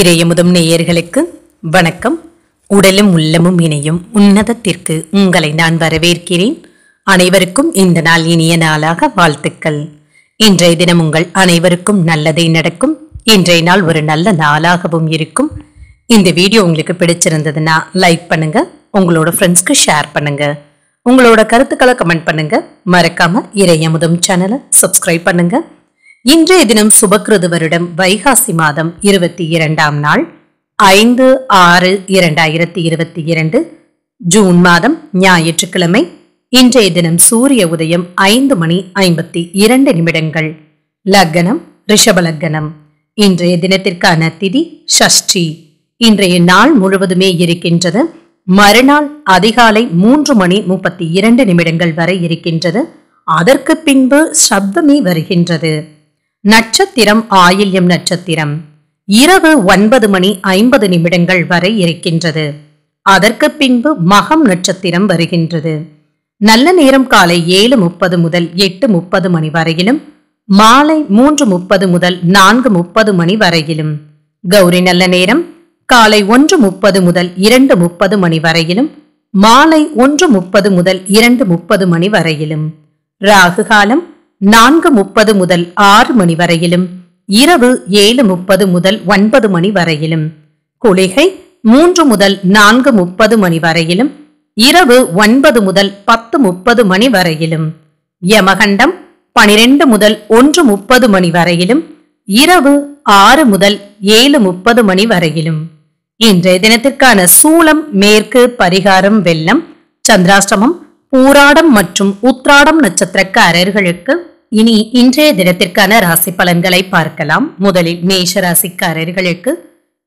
இறையமுதும் நேயர்களுக்கு வணக்கம் உடலும் உள்ளமும் இணையும் உன்னதத்திற்கு உங்களை நான் வரவேற்கிறேன் அனைவருக்கும் இந்த நாள் இனிய நாளாக வாழ்த்துக்கள் இன்றைய தினம் உங்கள் அனைவருக்கும் நல்லதே நடக்கும் இன்றைய நாள் ஒரு நல்ல நாளாகவும் இருக்கும் இந்த வீடியோ உங்களுக்கு பிடிச்சிருந்ததுன்னா லைக் பண்ணுங்க உங்களோட ஃப்ரெண்ட்ஸ்க்கு ஷேர் பண்ணுங்க உங்களோட கருத்துக்களை கமெண்ட் பண்ணுங்க மறக்காம இறையமுதும் சேனலை சப்ஸ்கிரைப் பண்ணுங்க இன்றைய தினம் சுபக்கிருது வருடம் வைகாசி மாதம் இருபத்தி இரண்டாம் நாள் ஐந்து ஆறு இரண்டாயிரத்தி இருபத்தி இரண்டு ஜூன் மாதம் ஞாயிற்றுக்கிழமை இன்றைய தினம் சூரிய உதயம் ஐந்து மணி ஐம்பத்தி இரண்டு நிமிடங்கள் லக்னம் ரிஷபலக்னம் இன்றைய தினத்திற்கான திதி ஷஷ்டி இன்றைய நாள் முழுவதுமே இருக்கின்றது மறுநாள் அதிகாலை மூன்று மணி முப்பத்தி இரண்டு நிமிடங்கள் வரை இருக்கின்றது அதற்கு பின்பு சப்தமே வருகின்றது நட்சத்திரம் ஆயில்யம் நட்சத்திரம் இரவு ஒன்பது மணி ஐம்பது நிமிடங்கள் வரை இருக்கின்றது அதற்கு பின்பு மகம் நட்சத்திரம் வருகின்றது நல்ல நேரம் காலை ஏழு முப்பது முதல் எட்டு முப்பது மணி வரையிலும் மாலை மூன்று முப்பது முதல் நான்கு முப்பது மணி வரையிலும் கௌரி நல்ல நேரம் காலை ஒன்று முப்பது முதல் இரண்டு முப்பது மணி வரையிலும் மாலை ஒன்று முப்பது முதல் இரண்டு முப்பது மணி வரையிலும் ராகு காலம் நான்கு முப்பது முதல் ஆறு மணி வரையிலும் இரவு ஏழு முப்பது முதல் ஒன்பது மணி வரையிலும் குளிகை மூன்று முதல் நான்கு முப்பது மணி வரையிலும் இரவு ஒன்பது முதல் பத்து முப்பது மணி வரையிலும் யமகண்டம் பனிரெண்டு முதல் ஒன்று முப்பது மணி வரையிலும் இரவு ஆறு முதல் ஏழு முப்பது மணி வரையிலும் இன்றைய தினத்திற்கான சூளம் மேற்கு பரிகாரம் வெள்ளம் சந்திராஷ்டமம் பூராடம் மற்றும் உத்ராடம் நட்சத்திரக்காரர்களுக்கு இனி இன்றைய தினத்திற்கான ராசி பலன்களை பார்க்கலாம் முதலில் மேஷ ராசிக்காரர்களுக்கு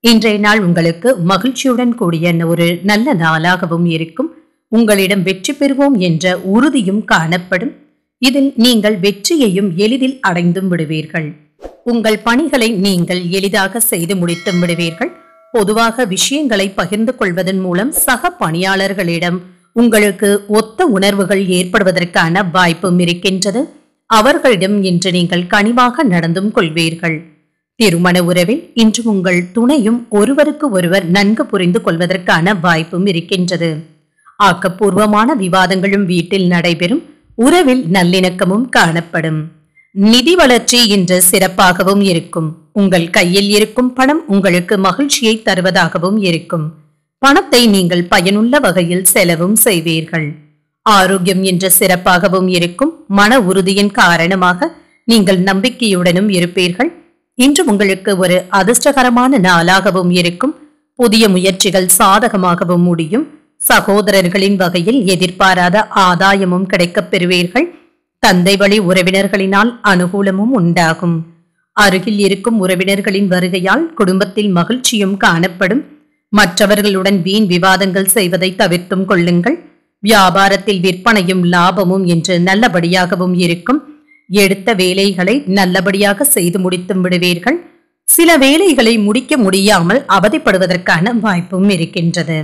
இன்றைய நாள் உங்களுக்கு மகிழ்ச்சியுடன் கூடிய ஒரு நல்ல நாளாகவும் இருக்கும் உங்களிடம் வெற்றி பெறுவோம் என்ற உறுதியும் காணப்படும் இதில் நீங்கள் வெற்றியையும் எளிதில் அடைந்தும் விடுவீர்கள் உங்கள் பணிகளை நீங்கள் எளிதாக செய்து முடித்தும் விடுவீர்கள் பொதுவாக விஷயங்களை பகிர்ந்து கொள்வதன் மூலம் சக பணியாளர்களிடம் உங்களுக்கு ஒத்த உணர்வுகள் ஏற்படுவதற்கான வாய்ப்பும் இருக்கின்றது அவர்களிடம் இன்று நீங்கள் கனிவாக நடந்தும் கொள்வீர்கள் திருமண உறவில் இன்று உங்கள் துணையும் ஒருவருக்கு ஒருவர் நன்கு புரிந்து கொள்வதற்கான வாய்ப்பும் இருக்கின்றது ஆக்கப்பூர்வமான விவாதங்களும் வீட்டில் நடைபெறும் உறவில் நல்லிணக்கமும் காணப்படும் நிதி வளர்ச்சி இன்று சிறப்பாகவும் இருக்கும் உங்கள் கையில் இருக்கும் பணம் உங்களுக்கு மகிழ்ச்சியை தருவதாகவும் இருக்கும் பணத்தை நீங்கள் பயனுள்ள வகையில் செலவும் செய்வீர்கள் ஆரோக்கியம் என்ற சிறப்பாகவும் இருக்கும் மன உறுதியின் காரணமாக நீங்கள் நம்பிக்கையுடனும் இருப்பீர்கள் இன்று உங்களுக்கு ஒரு அதிர்ஷ்டகரமான நாளாகவும் இருக்கும் புதிய முயற்சிகள் சாதகமாகவும் முடியும் சகோதரர்களின் வகையில் எதிர்பாராத ஆதாயமும் கிடைக்கப் பெறுவீர்கள் தந்தை வழி உறவினர்களினால் அனுகூலமும் உண்டாகும் அருகில் இருக்கும் உறவினர்களின் வருகையால் குடும்பத்தில் மகிழ்ச்சியும் காணப்படும் மற்றவர்களுடன் வீண் விவாதங்கள் செய்வதை தவிர்த்தும் கொள்ளுங்கள் வியாபாரத்தில் விற்பனையும் லாபமும் என்று நல்லபடியாகவும் இருக்கும் எடுத்த வேலைகளை நல்லபடியாக செய்து முடித்து விடுவீர்கள் சில வேலைகளை முடிக்க முடியாமல் அவதிப்படுவதற்கான வாய்ப்பும் இருக்கின்றது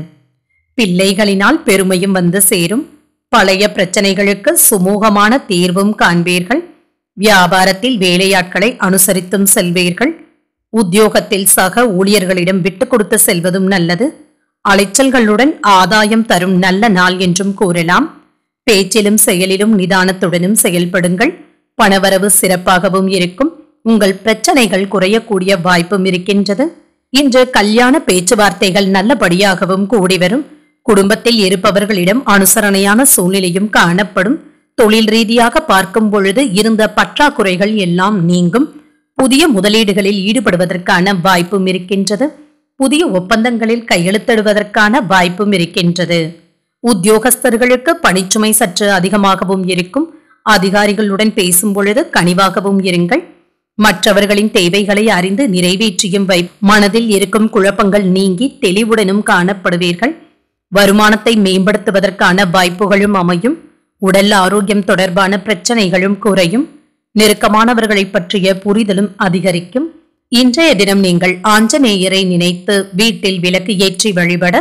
பிள்ளைகளினால் பெருமையும் வந்து சேரும் பழைய பிரச்சனைகளுக்கு சுமூகமான தீர்வும் காண்பீர்கள் வியாபாரத்தில் வேலையாட்களை அனுசரித்தும் செல்வீர்கள் உத்தியோகத்தில் சக ஊழியர்களிடம் விட்டு கொடுத்து செல்வதும் நல்லது அலைச்சல்களுடன் ஆதாயம் தரும் நல்ல நாள் என்றும் கூறலாம் பேச்சிலும் செயலிலும் நிதானத்துடனும் செயல்படுங்கள் பணவரவு சிறப்பாகவும் இருக்கும் உங்கள் பிரச்சனைகள் குறையக்கூடிய வாய்ப்பும் இருக்கின்றது இன்று கல்யாண பேச்சுவார்த்தைகள் நல்லபடியாகவும் கூடி வரும் குடும்பத்தில் இருப்பவர்களிடம் அனுசரணையான சூழ்நிலையும் காணப்படும் தொழில் ரீதியாக பார்க்கும் பொழுது இருந்த பற்றாக்குறைகள் எல்லாம் நீங்கும் புதிய முதலீடுகளில் ஈடுபடுவதற்கான வாய்ப்பும் இருக்கின்றது புதிய ஒப்பந்தங்களில் கையெழுத்திடுவதற்கான வாய்ப்பும் இருக்கின்றது உத்தியோகஸ்தர்களுக்கு பணிச்சுமை சற்று அதிகமாகவும் இருக்கும் அதிகாரிகளுடன் பேசும் பொழுது கனிவாகவும் இருங்கள் மற்றவர்களின் தேவைகளை அறிந்து நிறைவேற்றியும் வை மனதில் இருக்கும் குழப்பங்கள் நீங்கி தெளிவுடனும் காணப்படுவீர்கள் வருமானத்தை மேம்படுத்துவதற்கான வாய்ப்புகளும் அமையும் உடல் ஆரோக்கியம் தொடர்பான பிரச்சனைகளும் குறையும் நெருக்கமானவர்களை பற்றிய புரிதலும் அதிகரிக்கும் இன்றைய தினம் நீங்கள் ஆஞ்சநேயரை நினைத்து வீட்டில் விளக்கு ஏற்றி வழிபட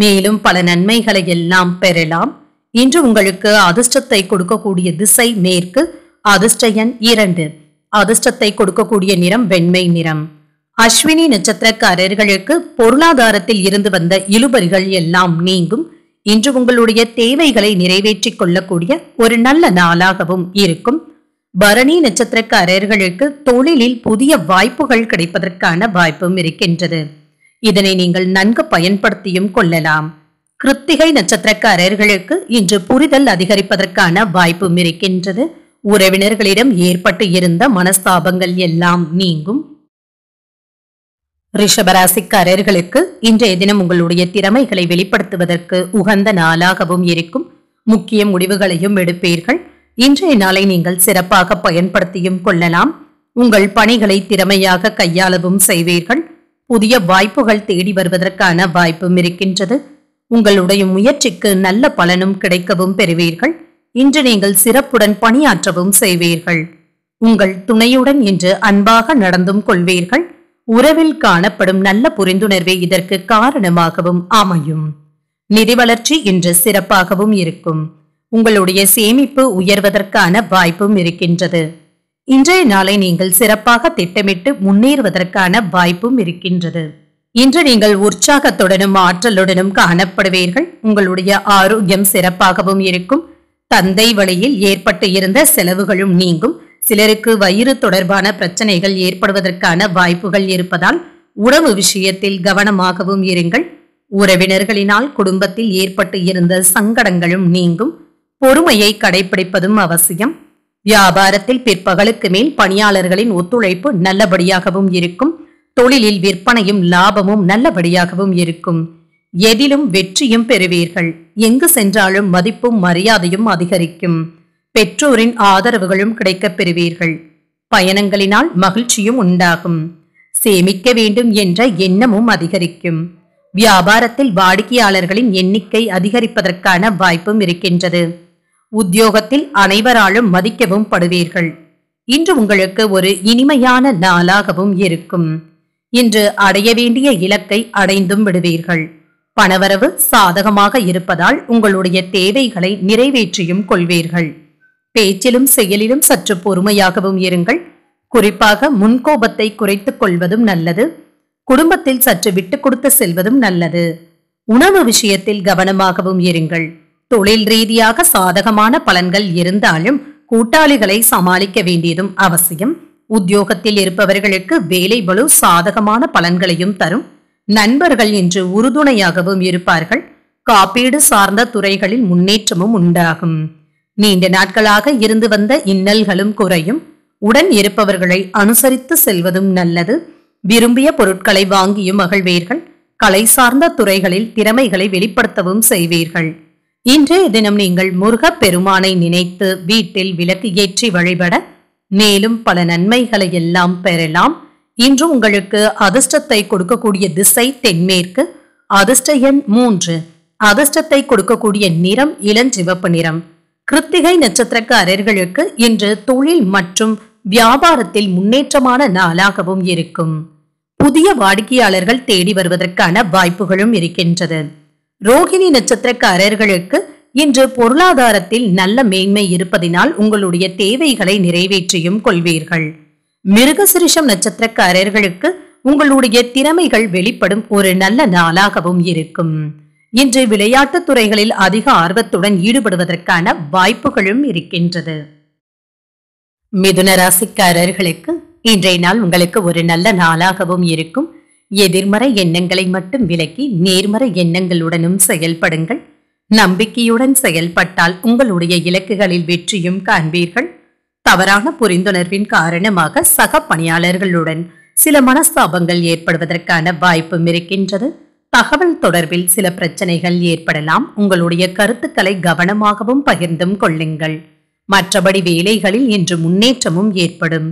மேலும் பல நன்மைகளை எல்லாம் பெறலாம் இன்று உங்களுக்கு அதிர்ஷ்டத்தை கொடுக்கக்கூடிய திசை மேற்கு அதிர்ஷ்ட எண் இரண்டு அதிர்ஷ்டத்தை கொடுக்கக்கூடிய நிறம் வெண்மை நிறம் அஸ்வினி நட்சத்திரக்காரர்களுக்கு பொருளாதாரத்தில் இருந்து வந்த இழுபறிகள் எல்லாம் நீங்கும் இன்று உங்களுடைய தேவைகளை நிறைவேற்றிக் கொள்ளக்கூடிய ஒரு நல்ல நாளாகவும் இருக்கும் பரணி நட்சத்திரக்காரர்களுக்கு தொழிலில் புதிய வாய்ப்புகள் கிடைப்பதற்கான வாய்ப்பும் இருக்கின்றது இதனை நீங்கள் நன்கு பயன்படுத்தியும் கொள்ளலாம் கிருத்திகை நட்சத்திரக்காரர்களுக்கு இன்று புரிதல் அதிகரிப்பதற்கான வாய்ப்பும் இருக்கின்றது உறவினர்களிடம் ஏற்பட்டு இருந்த மனஸ்தாபங்கள் எல்லாம் நீங்கும் ரிஷபராசிக்காரர்களுக்கு இன்றைய தினம் உங்களுடைய திறமைகளை வெளிப்படுத்துவதற்கு உகந்த நாளாகவும் இருக்கும் முக்கிய முடிவுகளையும் எடுப்பீர்கள் இன்றைய நாளை நீங்கள் சிறப்பாக பயன்படுத்தியும் கொள்ளலாம் உங்கள் பணிகளை திறமையாக கையாளவும் செய்வீர்கள் புதிய வாய்ப்புகள் தேடி வருவதற்கான வாய்ப்பும் இருக்கின்றது உங்களுடைய முயற்சிக்கு நல்ல பலனும் கிடைக்கவும் பெறுவீர்கள் இன்று நீங்கள் சிறப்புடன் பணியாற்றவும் செய்வீர்கள் உங்கள் துணையுடன் இன்று அன்பாக நடந்தும் கொள்வீர்கள் உறவில் காணப்படும் நல்ல புரிந்துணர்வே இதற்கு காரணமாகவும் அமையும் நிதி வளர்ச்சி இன்று சிறப்பாகவும் இருக்கும் உங்களுடைய சேமிப்பு உயர்வதற்கான வாய்ப்பும் இருக்கின்றது இன்றைய நாளை நீங்கள் சிறப்பாக திட்டமிட்டு முன்னேறுவதற்கான வாய்ப்பும் இருக்கின்றது இன்று நீங்கள் உற்சாகத்துடனும் ஆற்றலுடனும் காணப்படுவீர்கள் உங்களுடைய ஆரோக்கியம் சிறப்பாகவும் இருக்கும் தந்தை வழியில் ஏற்பட்டு இருந்த செலவுகளும் நீங்கும் சிலருக்கு வயிறு தொடர்பான பிரச்சனைகள் ஏற்படுவதற்கான வாய்ப்புகள் இருப்பதால் உணவு விஷயத்தில் கவனமாகவும் இருங்கள் உறவினர்களினால் குடும்பத்தில் ஏற்பட்டு இருந்த சங்கடங்களும் நீங்கும் பொறுமையை கடைபிடிப்பதும் அவசியம் வியாபாரத்தில் பிற்பகலுக்கு மேல் பணியாளர்களின் ஒத்துழைப்பு நல்லபடியாகவும் இருக்கும் தொழிலில் விற்பனையும் லாபமும் நல்லபடியாகவும் இருக்கும் எதிலும் வெற்றியும் பெறுவீர்கள் எங்கு சென்றாலும் மதிப்பும் மரியாதையும் அதிகரிக்கும் பெற்றோரின் ஆதரவுகளும் கிடைக்கப் பெறுவீர்கள் பயணங்களினால் மகிழ்ச்சியும் உண்டாகும் சேமிக்க வேண்டும் என்ற எண்ணமும் அதிகரிக்கும் வியாபாரத்தில் வாடிக்கையாளர்களின் எண்ணிக்கை அதிகரிப்பதற்கான வாய்ப்பும் இருக்கின்றது உத்தியோகத்தில் அனைவராலும் மதிக்கவும் படுவீர்கள் இன்று உங்களுக்கு ஒரு இனிமையான நாளாகவும் இருக்கும் இன்று அடைய வேண்டிய இலக்கை அடைந்தும் விடுவீர்கள் பணவரவு சாதகமாக இருப்பதால் உங்களுடைய தேவைகளை நிறைவேற்றியும் கொள்வீர்கள் பேச்சிலும் செயலிலும் சற்று பொறுமையாகவும் இருங்கள் குறிப்பாக முன்கோபத்தை குறைத்துக் கொள்வதும் நல்லது குடும்பத்தில் சற்று விட்டு கொடுத்து செல்வதும் நல்லது உணவு விஷயத்தில் கவனமாகவும் இருங்கள் தொழில் ரீதியாக சாதகமான பலன்கள் இருந்தாலும் கூட்டாளிகளை சமாளிக்க வேண்டியதும் அவசியம் உத்தியோகத்தில் இருப்பவர்களுக்கு வேலை வலு சாதகமான பலன்களையும் தரும் நண்பர்கள் என்று உறுதுணையாகவும் இருப்பார்கள் காப்பீடு சார்ந்த துறைகளில் முன்னேற்றமும் உண்டாகும் நீண்ட நாட்களாக இருந்து வந்த இன்னல்களும் குறையும் உடன் இருப்பவர்களை அனுசரித்து செல்வதும் நல்லது விரும்பிய பொருட்களை வாங்கியும் மகிழ்வீர்கள் கலை சார்ந்த துறைகளில் திறமைகளை வெளிப்படுத்தவும் செய்வீர்கள் இன்றைய தினம் நீங்கள் முருகப் பெருமானை நினைத்து வீட்டில் விளக்கு ஏற்றி வழிபட மேலும் பல நன்மைகளை எல்லாம் பெறலாம் இன்று உங்களுக்கு அதிர்ஷ்டத்தை கொடுக்கக்கூடிய திசை தென்மேற்கு அதிர்ஷ்ட எண் மூன்று அதிர்ஷ்டத்தை கொடுக்கக்கூடிய நிறம் இளஞ்சிவப்பு நிறம் கிருத்திகை நட்சத்திரக்காரர்களுக்கு இன்று தொழில் மற்றும் வியாபாரத்தில் முன்னேற்றமான நாளாகவும் இருக்கும் புதிய வாடிக்கையாளர்கள் தேடி வருவதற்கான வாய்ப்புகளும் இருக்கின்றது ரோகிணி நட்சத்திரக்காரர்களுக்கு இன்று பொருளாதாரத்தில் நல்ல மேன்மை இருப்பதினால் உங்களுடைய தேவைகளை நிறைவேற்றியும் கொள்வீர்கள் மிருகசிருஷம் நட்சத்திரக்காரர்களுக்கு உங்களுடைய திறமைகள் வெளிப்படும் ஒரு நல்ல நாளாகவும் இருக்கும் இன்று விளையாட்டுத் துறைகளில் அதிக ஆர்வத்துடன் ஈடுபடுவதற்கான வாய்ப்புகளும் இருக்கின்றது மிதுன ராசிக்காரர்களுக்கு இன்றைய நாள் உங்களுக்கு ஒரு நல்ல நாளாகவும் இருக்கும் எதிர்மறை எண்ணங்களை மட்டும் விலக்கி நேர்மறை எண்ணங்களுடனும் செயல்படுங்கள் நம்பிக்கையுடன் செயல்பட்டால் உங்களுடைய இலக்குகளில் வெற்றியும் காண்பீர்கள் தவறான புரிந்துணர்வின் காரணமாக சக பணியாளர்களுடன் சில மனஸ்தாபங்கள் ஏற்படுவதற்கான வாய்ப்பும் இருக்கின்றது தகவல் தொடர்பில் சில பிரச்சனைகள் ஏற்படலாம் உங்களுடைய கருத்துக்களை கவனமாகவும் பகிர்ந்தும் கொள்ளுங்கள் மற்றபடி வேலைகளில் இன்று முன்னேற்றமும் ஏற்படும்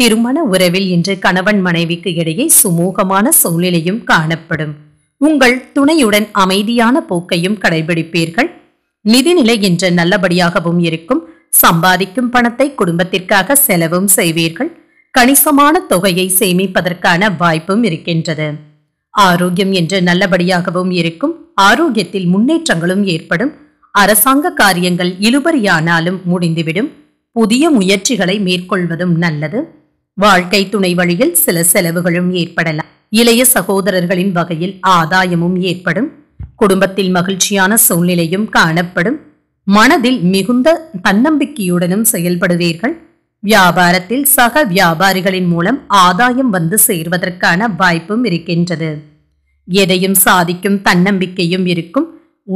திருமண உறவில் இன்று கணவன் மனைவிக்கு இடையே சுமூகமான சூழ்நிலையும் காணப்படும் உங்கள் துணையுடன் அமைதியான போக்கையும் கடைபிடிப்பீர்கள் நிதிநிலை என்று நல்லபடியாகவும் இருக்கும் சம்பாதிக்கும் பணத்தை குடும்பத்திற்காக செலவும் செய்வீர்கள் கணிசமான தொகையை சேமிப்பதற்கான வாய்ப்பும் இருக்கின்றது ஆரோக்கியம் என்று நல்லபடியாகவும் இருக்கும் ஆரோக்கியத்தில் முன்னேற்றங்களும் ஏற்படும் அரசாங்க காரியங்கள் இழுபறியானாலும் முடிந்துவிடும் புதிய முயற்சிகளை மேற்கொள்வதும் நல்லது வாழ்க்கை துணை வழியில் சில செலவுகளும் ஏற்படலாம் இளைய சகோதரர்களின் வகையில் ஆதாயமும் ஏற்படும் குடும்பத்தில் மகிழ்ச்சியான சூழ்நிலையும் காணப்படும் மனதில் மிகுந்த தன்னம்பிக்கையுடனும் செயல்படுவீர்கள் வியாபாரத்தில் சக வியாபாரிகளின் மூலம் ஆதாயம் வந்து சேர்வதற்கான வாய்ப்பும் இருக்கின்றது எதையும் சாதிக்கும் தன்னம்பிக்கையும் இருக்கும்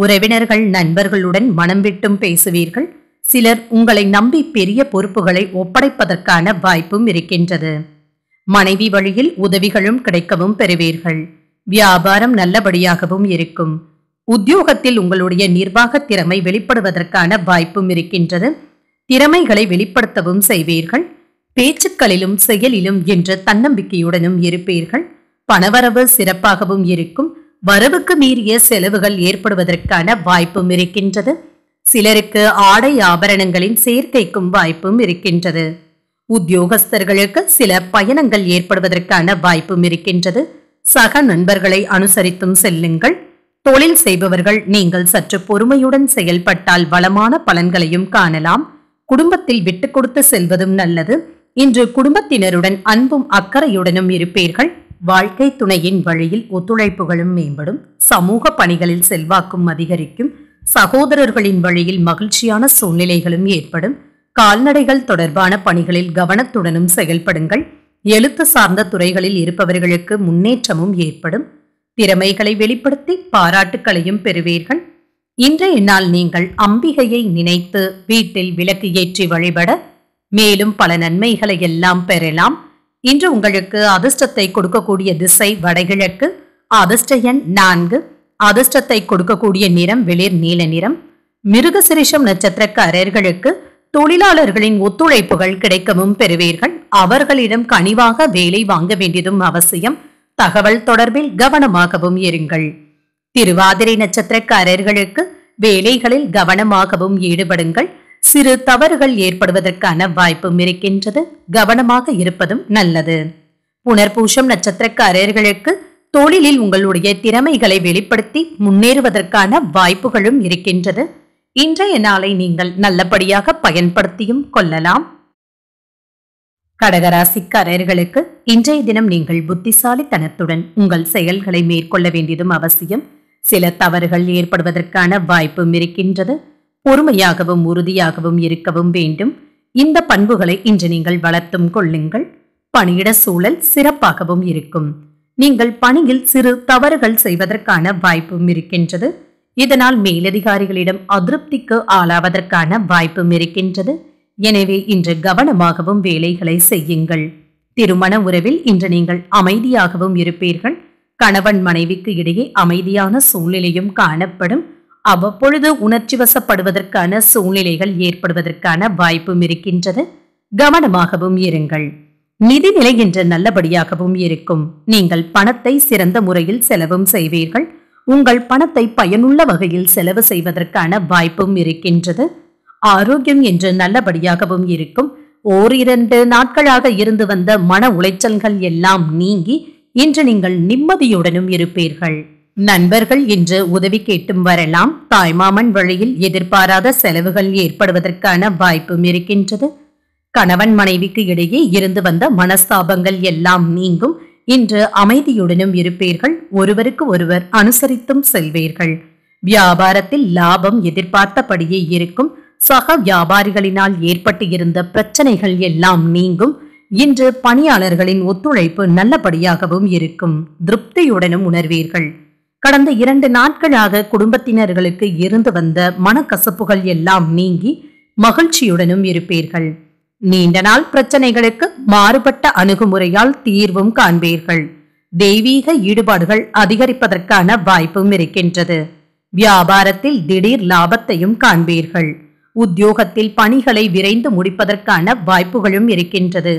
உறவினர்கள் நண்பர்களுடன் மனம் விட்டும் பேசுவீர்கள் சிலர் உங்களை நம்பி பெரிய பொறுப்புகளை ஒப்படைப்பதற்கான வாய்ப்பும் இருக்கின்றது மனைவி வழியில் உதவிகளும் கிடைக்கவும் பெறுவீர்கள் வியாபாரம் நல்லபடியாகவும் இருக்கும் உத்தியோகத்தில் உங்களுடைய நிர்வாக திறமை வெளிப்படுவதற்கான வாய்ப்பும் இருக்கின்றது திறமைகளை வெளிப்படுத்தவும் செய்வீர்கள் பேச்சுக்களிலும் செயலிலும் என்ற தன்னம்பிக்கையுடனும் இருப்பீர்கள் பணவரவு சிறப்பாகவும் இருக்கும் வரவுக்கு மீறிய செலவுகள் ஏற்படுவதற்கான வாய்ப்பும் இருக்கின்றது சிலருக்கு ஆடை ஆபரணங்களின் சேர்க்கைக்கும் வாய்ப்பும் இருக்கின்றது உத்தியோகஸ்தர்களுக்கு சில பயணங்கள் ஏற்படுவதற்கான வாய்ப்பும் இருக்கின்றது சக நண்பர்களை அனுசரித்தும் செல்லுங்கள் தொழில் செய்பவர்கள் நீங்கள் சற்று பொறுமையுடன் செயல்பட்டால் வளமான பலன்களையும் காணலாம் குடும்பத்தில் விட்டு கொடுத்து செல்வதும் நல்லது இன்று குடும்பத்தினருடன் அன்பும் அக்கறையுடனும் இருப்பீர்கள் வாழ்க்கை துணையின் வழியில் ஒத்துழைப்புகளும் மேம்படும் சமூக பணிகளில் செல்வாக்கும் அதிகரிக்கும் சகோதரர்களின் வழியில் மகிழ்ச்சியான சூழ்நிலைகளும் ஏற்படும் கால்நடைகள் தொடர்பான பணிகளில் கவனத்துடனும் செயல்படுங்கள் எழுத்து சார்ந்த துறைகளில் இருப்பவர்களுக்கு முன்னேற்றமும் ஏற்படும் திறமைகளை வெளிப்படுத்தி பாராட்டுக்களையும் பெறுவீர்கள் இன்றைய நாள் நீங்கள் அம்பிகையை நினைத்து வீட்டில் விளக்கு ஏற்றி வழிபட மேலும் பல நன்மைகளை எல்லாம் பெறலாம் இன்று உங்களுக்கு அதிர்ஷ்டத்தை கொடுக்கக்கூடிய திசை வடகிழக்கு அதிர்ஷ்ட எண் நான்கு அதிர்ஷ்டத்தை கொடுக்கக்கூடிய நிறம் வெளிர் நீல நிறம் மிருகசிரிஷம் நட்சத்திரக்காரர்களுக்கு தொழிலாளர்களின் ஒத்துழைப்புகள் கிடைக்கவும் பெறுவீர்கள் அவர்களிடம் கனிவாக வேலை வாங்க வேண்டியதும் அவசியம் தகவல் தொடர்பில் கவனமாகவும் இருங்கள் திருவாதிரை நட்சத்திரக்காரர்களுக்கு வேலைகளில் கவனமாகவும் ஈடுபடுங்கள் சிறு தவறுகள் ஏற்படுவதற்கான வாய்ப்பும் இருக்கின்றது கவனமாக இருப்பதும் நல்லது புனர்பூஷம் நட்சத்திரக்காரர்களுக்கு தொழிலில் உங்களுடைய திறமைகளை வெளிப்படுத்தி முன்னேறுவதற்கான வாய்ப்புகளும் இருக்கின்றது இன்றைய நாளை நீங்கள் நல்லபடியாக பயன்படுத்தியும் கொள்ளலாம் கடகராசிக்காரர்களுக்கு இன்றைய தினம் நீங்கள் புத்திசாலித்தனத்துடன் உங்கள் செயல்களை மேற்கொள்ள வேண்டியதும் அவசியம் சில தவறுகள் ஏற்படுவதற்கான வாய்ப்பும் இருக்கின்றது பொறுமையாகவும் உறுதியாகவும் இருக்கவும் வேண்டும் இந்த பண்புகளை இன்று நீங்கள் வளர்த்தும் கொள்ளுங்கள் பணியிட சூழல் சிறப்பாகவும் இருக்கும் நீங்கள் பணியில் சிறு தவறுகள் செய்வதற்கான வாய்ப்பும் இருக்கின்றது இதனால் மேலதிகாரிகளிடம் அதிருப்திக்கு ஆளாவதற்கான வாய்ப்பும் இருக்கின்றது எனவே இன்று கவனமாகவும் வேலைகளை செய்யுங்கள் திருமண உறவில் இன்று நீங்கள் அமைதியாகவும் இருப்பீர்கள் கணவன் மனைவிக்கு இடையே அமைதியான சூழ்நிலையும் காணப்படும் அவ்வப்பொழுது உணர்ச்சி வசப்படுவதற்கான சூழ்நிலைகள் ஏற்படுவதற்கான வாய்ப்பும் இருக்கின்றது கவனமாகவும் இருங்கள் நிதிநிலை என்று நல்லபடியாகவும் இருக்கும் நீங்கள் பணத்தை சிறந்த முறையில் செலவும் செய்வீர்கள் உங்கள் பணத்தை பயனுள்ள வகையில் செலவு செய்வதற்கான வாய்ப்பும் இருக்கின்றது ஆரோக்கியம் என்று நல்லபடியாகவும் இருக்கும் ஓரிரண்டு நாட்களாக இருந்து வந்த மன உளைச்சல்கள் எல்லாம் நீங்கி இன்று நீங்கள் நிம்மதியுடனும் இருப்பீர்கள் நண்பர்கள் இன்று உதவி கேட்டும் வரலாம் தாய்மாமன் வழியில் எதிர்பாராத செலவுகள் ஏற்படுவதற்கான வாய்ப்பும் இருக்கின்றது கணவன் மனைவிக்கு இடையே இருந்து வந்த மனஸ்தாபங்கள் எல்லாம் நீங்கும் இன்று அமைதியுடனும் இருப்பீர்கள் ஒருவருக்கு ஒருவர் அனுசரித்தும் செல்வீர்கள் வியாபாரத்தில் லாபம் எதிர்பார்த்தபடியே இருக்கும் சக வியாபாரிகளினால் ஏற்பட்டு இருந்த பிரச்சனைகள் எல்லாம் நீங்கும் இன்று பணியாளர்களின் ஒத்துழைப்பு நல்லபடியாகவும் இருக்கும் திருப்தியுடனும் உணர்வீர்கள் கடந்த இரண்டு நாட்களாக குடும்பத்தினர்களுக்கு இருந்து வந்த மனக்கசப்புகள் எல்லாம் நீங்கி மகிழ்ச்சியுடனும் இருப்பீர்கள் நீண்ட நாள் பிரச்சனைகளுக்கு மாறுபட்ட அணுகுமுறையால் தீர்வும் காண்பீர்கள் தெய்வீக ஈடுபாடுகள் அதிகரிப்பதற்கான வாய்ப்பும் இருக்கின்றது வியாபாரத்தில் திடீர் லாபத்தையும் காண்பீர்கள் உத்தியோகத்தில் பணிகளை விரைந்து முடிப்பதற்கான வாய்ப்புகளும் இருக்கின்றது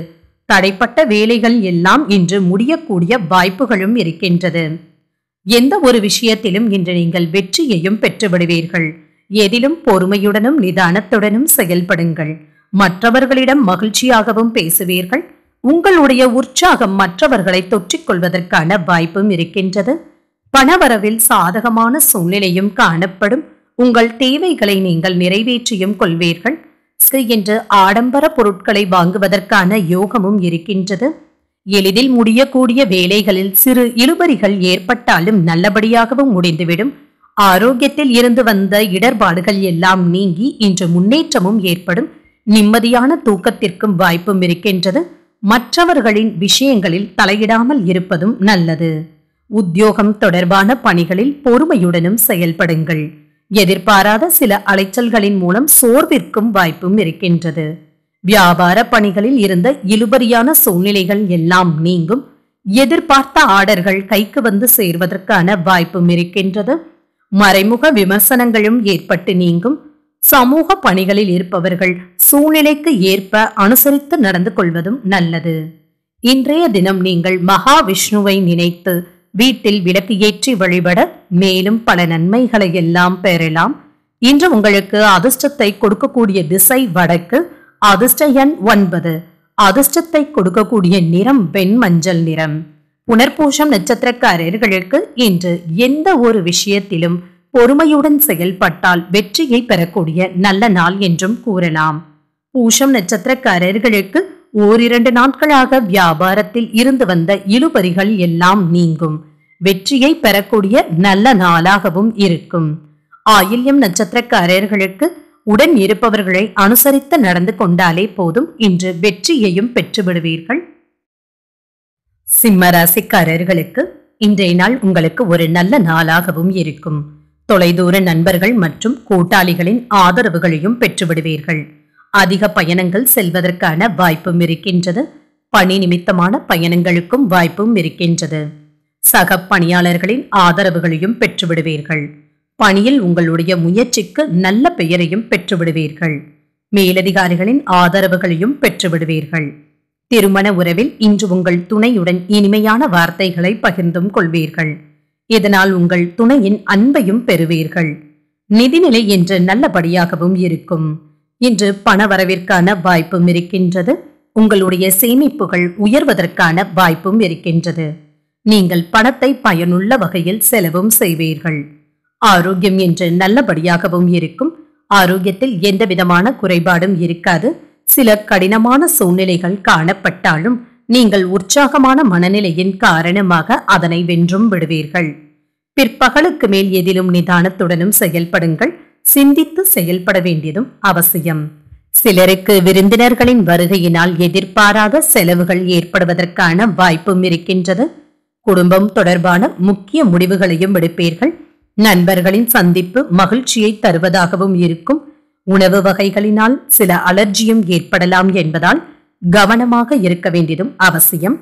தடைப்பட்ட வேலைகள் எல்லாம் இன்று முடியக்கூடிய வாய்ப்புகளும் இருக்கின்றது எந்த ஒரு விஷயத்திலும் இன்று நீங்கள் வெற்றியையும் பெற்றுவிடுவீர்கள் எதிலும் பொறுமையுடனும் நிதானத்துடனும் செயல்படுங்கள் மற்றவர்களிடம் மகிழ்ச்சியாகவும் பேசுவீர்கள் உங்களுடைய உற்சாகம் மற்றவர்களை தொற்றிக் கொள்வதற்கான வாய்ப்பும் இருக்கின்றது பணவரவில் சாதகமான சூழ்நிலையும் காணப்படும் உங்கள் தேவைகளை நீங்கள் நிறைவேற்றியும் கொள்வீர்கள் என்று ஆடம்பர பொருட்களை வாங்குவதற்கான யோகமும் இருக்கின்றது எளிதில் முடியக்கூடிய வேலைகளில் சிறு இழுபறிகள் ஏற்பட்டாலும் நல்லபடியாகவும் முடிந்துவிடும் ஆரோக்கியத்தில் இருந்து வந்த இடர்பாடுகள் எல்லாம் நீங்கி இன்று முன்னேற்றமும் ஏற்படும் நிம்மதியான தூக்கத்திற்கும் வாய்ப்பும் இருக்கின்றது மற்றவர்களின் விஷயங்களில் தலையிடாமல் இருப்பதும் நல்லது உத்தியோகம் தொடர்பான பணிகளில் பொறுமையுடனும் செயல்படுங்கள் எதிர்பாராத சில அலைச்சல்களின் மூலம் சோர்விற்கும் வாய்ப்பும் இருக்கின்றது வியாபார பணிகளில் இருந்த இழுபறியான சூழ்நிலைகள் எல்லாம் நீங்கும் எதிர்பார்த்த ஆர்டர்கள் கைக்கு வந்து சேர்வதற்கான வாய்ப்பும் இருக்கின்றது மறைமுக விமர்சனங்களும் ஏற்பட்டு நீங்கும் சமூக பணிகளில் இருப்பவர்கள் சூழ்நிலைக்கு ஏற்ப அனுசரித்து நடந்து கொள்வதும் நல்லது இன்றைய தினம் நீங்கள் மகாவிஷ்ணுவை நினைத்து வீட்டில் விளக்கு ஏற்றி வழிபட மேலும் பல நன்மைகளை எல்லாம் பெறலாம் இன்று உங்களுக்கு அதிர்ஷ்டத்தை கொடுக்கக்கூடிய திசை வடக்கு அதிர்ஷ்ட எண் ஒன்பது அதிர்ஷ்டத்தை கொடுக்கக்கூடிய நிறம் வெண் மஞ்சள் நிறம் புனர்பூஷம் நட்சத்திரக்காரர்களுக்கு இன்று எந்த ஒரு விஷயத்திலும் பொறுமையுடன் செயல்பட்டால் வெற்றியை பெறக்கூடிய நல்ல நாள் என்றும் கூறலாம் பூஷம் நட்சத்திரக்காரர்களுக்கு ஓரிரண்டு நாட்களாக வியாபாரத்தில் இருந்து வந்த இழுபறிகள் எல்லாம் நீங்கும் வெற்றியை பெறக்கூடிய நல்ல நாளாகவும் இருக்கும் ஆயில்யம் நட்சத்திரக்காரர்களுக்கு உடன் இருப்பவர்களை அனுசரித்து நடந்து கொண்டாலே போதும் இன்று வெற்றியையும் பெற்றுவிடுவீர்கள் சிம்மராசிக்காரர்களுக்கு இன்றைய நாள் உங்களுக்கு ஒரு நல்ல நாளாகவும் இருக்கும் தொலைதூர நண்பர்கள் மற்றும் கூட்டாளிகளின் ஆதரவுகளையும் பெற்றுவிடுவீர்கள் அதிக பயணங்கள் செல்வதற்கான வாய்ப்பும் இருக்கின்றது பணி நிமித்தமான பயணங்களுக்கும் வாய்ப்பும் இருக்கின்றது சக பணியாளர்களின் ஆதரவுகளையும் பெற்றுவிடுவீர்கள் பணியில் உங்களுடைய முயற்சிக்கு நல்ல பெயரையும் பெற்றுவிடுவீர்கள் மேலதிகாரிகளின் ஆதரவுகளையும் பெற்றுவிடுவீர்கள் திருமண உறவில் இன்று உங்கள் துணையுடன் இனிமையான வார்த்தைகளை பகிர்ந்தும் கொள்வீர்கள் இதனால் உங்கள் துணையின் அன்பையும் பெறுவீர்கள் நிதிநிலை என்று நல்லபடியாகவும் இருக்கும் இன்று பண வரவிற்கான வாய்ப்பும் இருக்கின்றது உங்களுடைய சேமிப்புகள் உயர்வதற்கான வாய்ப்பும் இருக்கின்றது நீங்கள் பணத்தை பயனுள்ள வகையில் செலவும் செய்வீர்கள் ஆரோக்கியம் என்று நல்லபடியாகவும் இருக்கும் ஆரோக்கியத்தில் எந்தவிதமான குறைபாடும் இருக்காது சில கடினமான சூழ்நிலைகள் காணப்பட்டாலும் நீங்கள் உற்சாகமான மனநிலையின் காரணமாக அதனை வென்றும் விடுவீர்கள் பிற்பகலுக்கு மேல் எதிலும் நிதானத்துடனும் செயல்படுங்கள் சிந்தித்து செயல்பட வேண்டியதும் அவசியம் சிலருக்கு விருந்தினர்களின் வருகையினால் எதிர்பாராத செலவுகள் ஏற்படுவதற்கான வாய்ப்பும் இருக்கின்றது குடும்பம் தொடர்பான முக்கிய முடிவுகளையும் எடுப்பீர்கள் நண்பர்களின் சந்திப்பு மகிழ்ச்சியை தருவதாகவும் இருக்கும் உணவு வகைகளினால் சில அலர்ஜியும் ஏற்படலாம் என்பதால் கவனமாக இருக்க வேண்டியதும் அவசியம்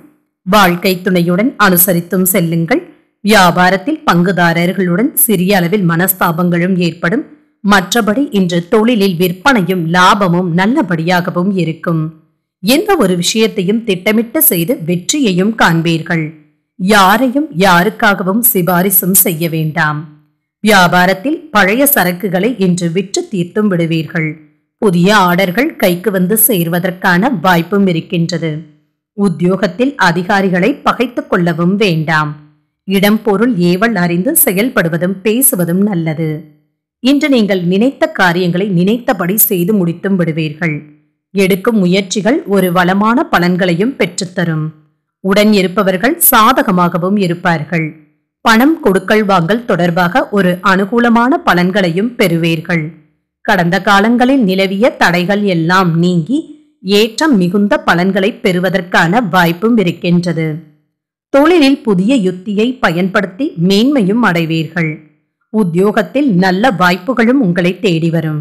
வாழ்க்கை துணையுடன் அனுசரித்தும் செல்லுங்கள் வியாபாரத்தில் பங்குதாரர்களுடன் சிறிய அளவில் மனஸ்தாபங்களும் ஏற்படும் மற்றபடி இன்று தொழிலில் விற்பனையும் லாபமும் நல்லபடியாகவும் இருக்கும் எந்த ஒரு விஷயத்தையும் திட்டமிட்டு செய்து வெற்றியையும் காண்பீர்கள் யாரையும் யாருக்காகவும் சிபாரிசும் செய்ய வேண்டாம் வியாபாரத்தில் பழைய சரக்குகளை இன்று விற்று தீர்த்தும் விடுவீர்கள் புதிய ஆர்டர்கள் கைக்கு வந்து சேர்வதற்கான வாய்ப்பும் இருக்கின்றது உத்தியோகத்தில் அதிகாரிகளை பகைத்து கொள்ளவும் வேண்டாம் இடம் பொருள் ஏவல் அறிந்து செயல்படுவதும் பேசுவதும் நல்லது இன்று நீங்கள் நினைத்த காரியங்களை நினைத்தபடி செய்து முடித்தும் விடுவீர்கள் எடுக்கும் முயற்சிகள் ஒரு வளமான பலன்களையும் பெற்றுத்தரும் உடன் இருப்பவர்கள் சாதகமாகவும் இருப்பார்கள் பணம் கொடுக்கல் வாங்கல் தொடர்பாக ஒரு அனுகூலமான பலன்களையும் பெறுவீர்கள் கடந்த காலங்களில் நிலவிய தடைகள் எல்லாம் நீங்கி ஏற்றம் மிகுந்த பலன்களை பெறுவதற்கான வாய்ப்பும் இருக்கின்றது தொழிலில் புதிய யுத்தியை பயன்படுத்தி மேன்மையும் அடைவீர்கள் உத்தியோகத்தில் நல்ல வாய்ப்புகளும் உங்களை தேடி வரும்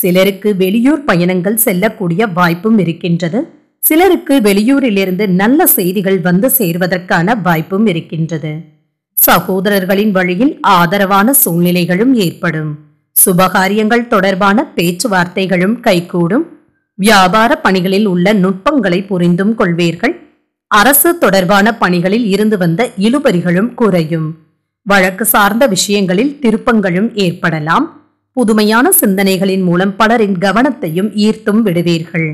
சிலருக்கு வெளியூர் பயணங்கள் செல்லக்கூடிய வாய்ப்பும் இருக்கின்றது சிலருக்கு வெளியூரிலிருந்து நல்ல செய்திகள் வந்து சேர்வதற்கான வாய்ப்பும் இருக்கின்றது சகோதரர்களின் வழியில் ஆதரவான சூழ்நிலைகளும் ஏற்படும் சுபகாரியங்கள் தொடர்பான பேச்சுவார்த்தைகளும் கைகூடும் வியாபார பணிகளில் உள்ள நுட்பங்களை புரிந்தும் கொள்வீர்கள் அரசு தொடர்பான பணிகளில் இருந்து வந்த இழுபறிகளும் குறையும் வழக்கு சார்ந்த விஷயங்களில் திருப்பங்களும் ஏற்படலாம் புதுமையான சிந்தனைகளின் மூலம் பலரின் கவனத்தையும் ஈர்த்தும் விடுவீர்கள்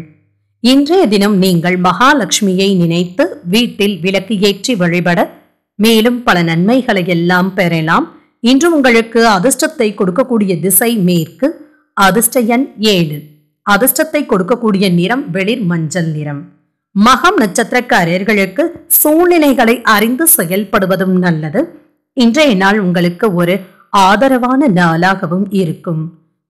இன்றைய தினம் நீங்கள் மகாலட்சுமியை நினைத்து வீட்டில் விளக்கு ஏற்றி வழிபட மேலும் பல நன்மைகளை எல்லாம் பெறலாம் இன்று உங்களுக்கு அதிர்ஷ்டத்தை கொடுக்கக்கூடிய திசை மேற்கு அதிர்ஷ்ட எண் ஏழு அதிர்ஷ்டத்தை கொடுக்கக்கூடிய நிறம் வெளிர் மஞ்சள் நிறம் மகம் நட்சத்திரக்காரர்களுக்கு சூழ்நிலைகளை அறிந்து செயல்படுவதும் நல்லது இன்றைய நாள் உங்களுக்கு ஒரு ஆதரவான நாளாகவும் இருக்கும்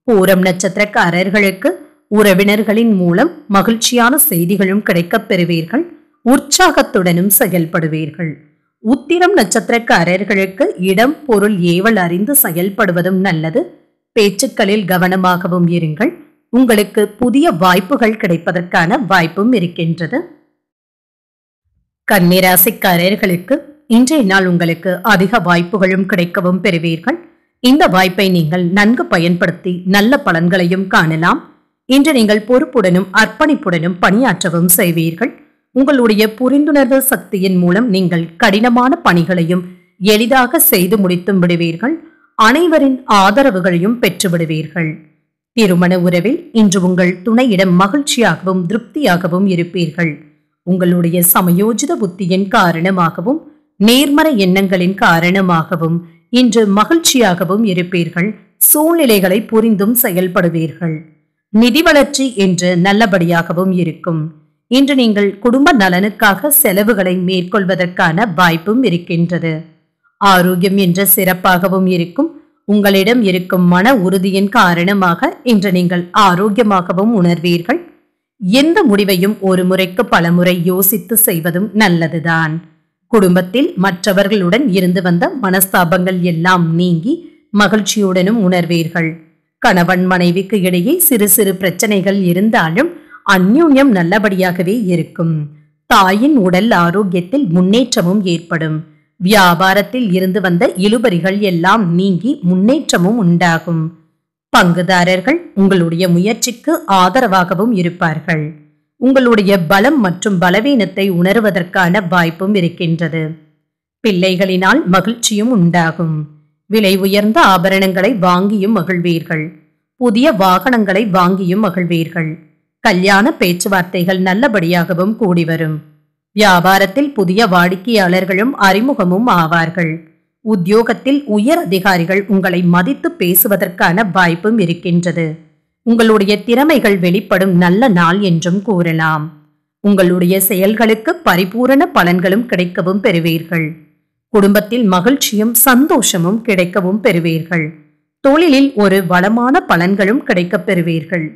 பூரம் நட்சத்திரக்காரர்களுக்கு உறவினர்களின் மூலம் மகிழ்ச்சியான செய்திகளும் கிடைக்கப் பெறுவீர்கள் உற்சாகத்துடனும் செயல்படுவீர்கள் உத்திரம் நட்சத்திரக்காரர்களுக்கு இடம் பொருள் ஏவல் அறிந்து செயல்படுவதும் நல்லது பேச்சுக்களில் கவனமாகவும் இருங்கள் உங்களுக்கு புதிய வாய்ப்புகள் கிடைப்பதற்கான வாய்ப்பும் இருக்கின்றது கன்னிராசிக்காரர்களுக்கு இன்றைய நாள் உங்களுக்கு அதிக வாய்ப்புகளும் கிடைக்கவும் பெறுவீர்கள் இந்த வாய்ப்பை நீங்கள் நன்கு பயன்படுத்தி நல்ல பலன்களையும் காணலாம் இன்று நீங்கள் பொறுப்புடனும் அர்ப்பணிப்புடனும் பணியாற்றவும் செய்வீர்கள் உங்களுடைய புரிந்துணர்வு சக்தியின் மூலம் நீங்கள் கடினமான பணிகளையும் எளிதாக செய்து முடித்து விடுவீர்கள் அனைவரின் ஆதரவுகளையும் பெற்று விடுவீர்கள் திருமண உறவில் இன்று உங்கள் துணையிடம் மகிழ்ச்சியாகவும் திருப்தியாகவும் இருப்பீர்கள் உங்களுடைய சமயோஜித புத்தியின் காரணமாகவும் நேர்மறை எண்ணங்களின் காரணமாகவும் இன்று மகிழ்ச்சியாகவும் இருப்பீர்கள் சூழ்நிலைகளை புரிந்தும் செயல்படுவீர்கள் நிதி வளர்ச்சி இன்று நல்லபடியாகவும் இருக்கும் இன்று நீங்கள் குடும்ப நலனுக்காக செலவுகளை மேற்கொள்வதற்கான வாய்ப்பும் இருக்கின்றது ஆரோக்கியம் என்ற சிறப்பாகவும் இருக்கும் உங்களிடம் இருக்கும் மன உறுதியின் காரணமாக இன்று நீங்கள் ஆரோக்கியமாகவும் உணர்வீர்கள் எந்த முடிவையும் ஒரு முறைக்கு பலமுறை யோசித்து செய்வதும் நல்லதுதான் குடும்பத்தில் மற்றவர்களுடன் இருந்து வந்த மனஸ்தாபங்கள் எல்லாம் நீங்கி மகிழ்ச்சியுடனும் உணர்வீர்கள் கணவன் மனைவிக்கு இடையே சிறு சிறு பிரச்சனைகள் இருந்தாலும் அந்யூன்யம் நல்லபடியாகவே இருக்கும் தாயின் உடல் ஆரோக்கியத்தில் முன்னேற்றமும் ஏற்படும் வியாபாரத்தில் இருந்து வந்த இழுபறிகள் எல்லாம் நீங்கி முன்னேற்றமும் உண்டாகும் பங்குதாரர்கள் உங்களுடைய முயற்சிக்கு ஆதரவாகவும் இருப்பார்கள் உங்களுடைய பலம் மற்றும் பலவீனத்தை உணர்வதற்கான வாய்ப்பும் இருக்கின்றது பிள்ளைகளினால் மகிழ்ச்சியும் உண்டாகும் விலை உயர்ந்த ஆபரணங்களை வாங்கியும் மகிழ்வீர்கள் புதிய வாகனங்களை வாங்கியும் மகிழ்வீர்கள் கல்யாண பேச்சுவார்த்தைகள் நல்லபடியாகவும் கூடி வரும் வியாபாரத்தில் புதிய வாடிக்கையாளர்களும் அறிமுகமும் ஆவார்கள் உத்தியோகத்தில் உயர் அதிகாரிகள் உங்களை மதித்து பேசுவதற்கான வாய்ப்பும் இருக்கின்றது உங்களுடைய திறமைகள் வெளிப்படும் நல்ல நாள் என்றும் கூறலாம் உங்களுடைய செயல்களுக்கு பரிபூரண பலன்களும் கிடைக்கவும் பெறுவீர்கள் குடும்பத்தில் மகிழ்ச்சியும் சந்தோஷமும் கிடைக்கவும் பெறுவீர்கள் தொழிலில் ஒரு வளமான பலன்களும் கிடைக்கப் பெறுவீர்கள்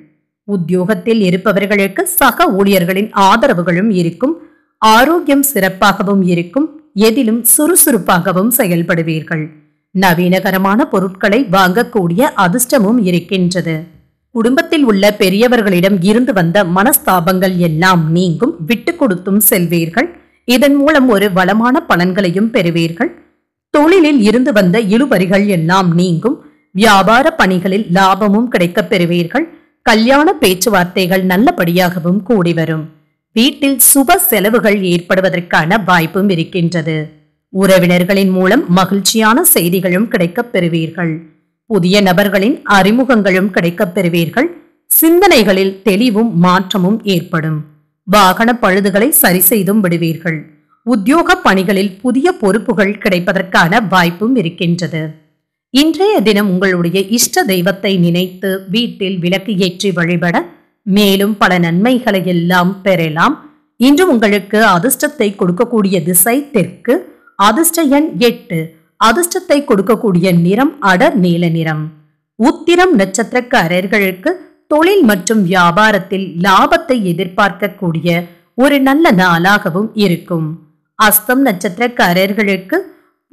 உத்தியோகத்தில் இருப்பவர்களுக்கு சக ஊழியர்களின் ஆதரவுகளும் இருக்கும் ஆரோக்கியம் சிறப்பாகவும் இருக்கும் எதிலும் சுறுசுறுப்பாகவும் செயல்படுவீர்கள் நவீனகரமான பொருட்களை வாங்கக்கூடிய அதிர்ஷ்டமும் இருக்கின்றது குடும்பத்தில் உள்ள பெரியவர்களிடம் இருந்து வந்த மனஸ்தாபங்கள் எல்லாம் நீங்கும் விட்டு கொடுத்தும் செல்வீர்கள் இதன் மூலம் ஒரு வளமான பலன்களையும் பெறுவீர்கள் தொழிலில் இருந்து வந்த இழுபறிகள் எல்லாம் நீங்கும் வியாபார பணிகளில் லாபமும் கிடைக்கப் பெறுவீர்கள் கல்யாண பேச்சுவார்த்தைகள் நல்லபடியாகவும் கூடி வரும் வீட்டில் சுப செலவுகள் ஏற்படுவதற்கான வாய்ப்பும் இருக்கின்றது உறவினர்களின் மூலம் மகிழ்ச்சியான செய்திகளும் கிடைக்கப் பெறுவீர்கள் புதிய நபர்களின் அறிமுகங்களும் கிடைக்கப் பெறுவீர்கள் சிந்தனைகளில் தெளிவும் மாற்றமும் ஏற்படும் வாகன பழுதுகளை சரி செய்தும் விடுவீர்கள் உத்தியோக பணிகளில் புதிய பொறுப்புகள் கிடைப்பதற்கான வாய்ப்பும் இருக்கின்றது இன்றைய தினம் உங்களுடைய இஷ்ட தெய்வத்தை நினைத்து வீட்டில் விளக்கு ஏற்றி வழிபட மேலும் பல நன்மைகளை எல்லாம் பெறலாம் இன்று உங்களுக்கு அதிர்ஷ்டத்தை கொடுக்கக்கூடிய திசை தெற்கு அதிர்ஷ்ட எண் எட்டு அதிர்ஷ்டத்தை கொடுக்கக்கூடிய நிறம் அடர் நீல நிறம் உத்திரம் நட்சத்திரக்காரர்களுக்கு தொழில் மற்றும் வியாபாரத்தில் லாபத்தை எதிர்பார்க்கக்கூடிய ஒரு நல்ல நாளாகவும் இருக்கும் அஸ்தம் நட்சத்திரக்காரர்களுக்கு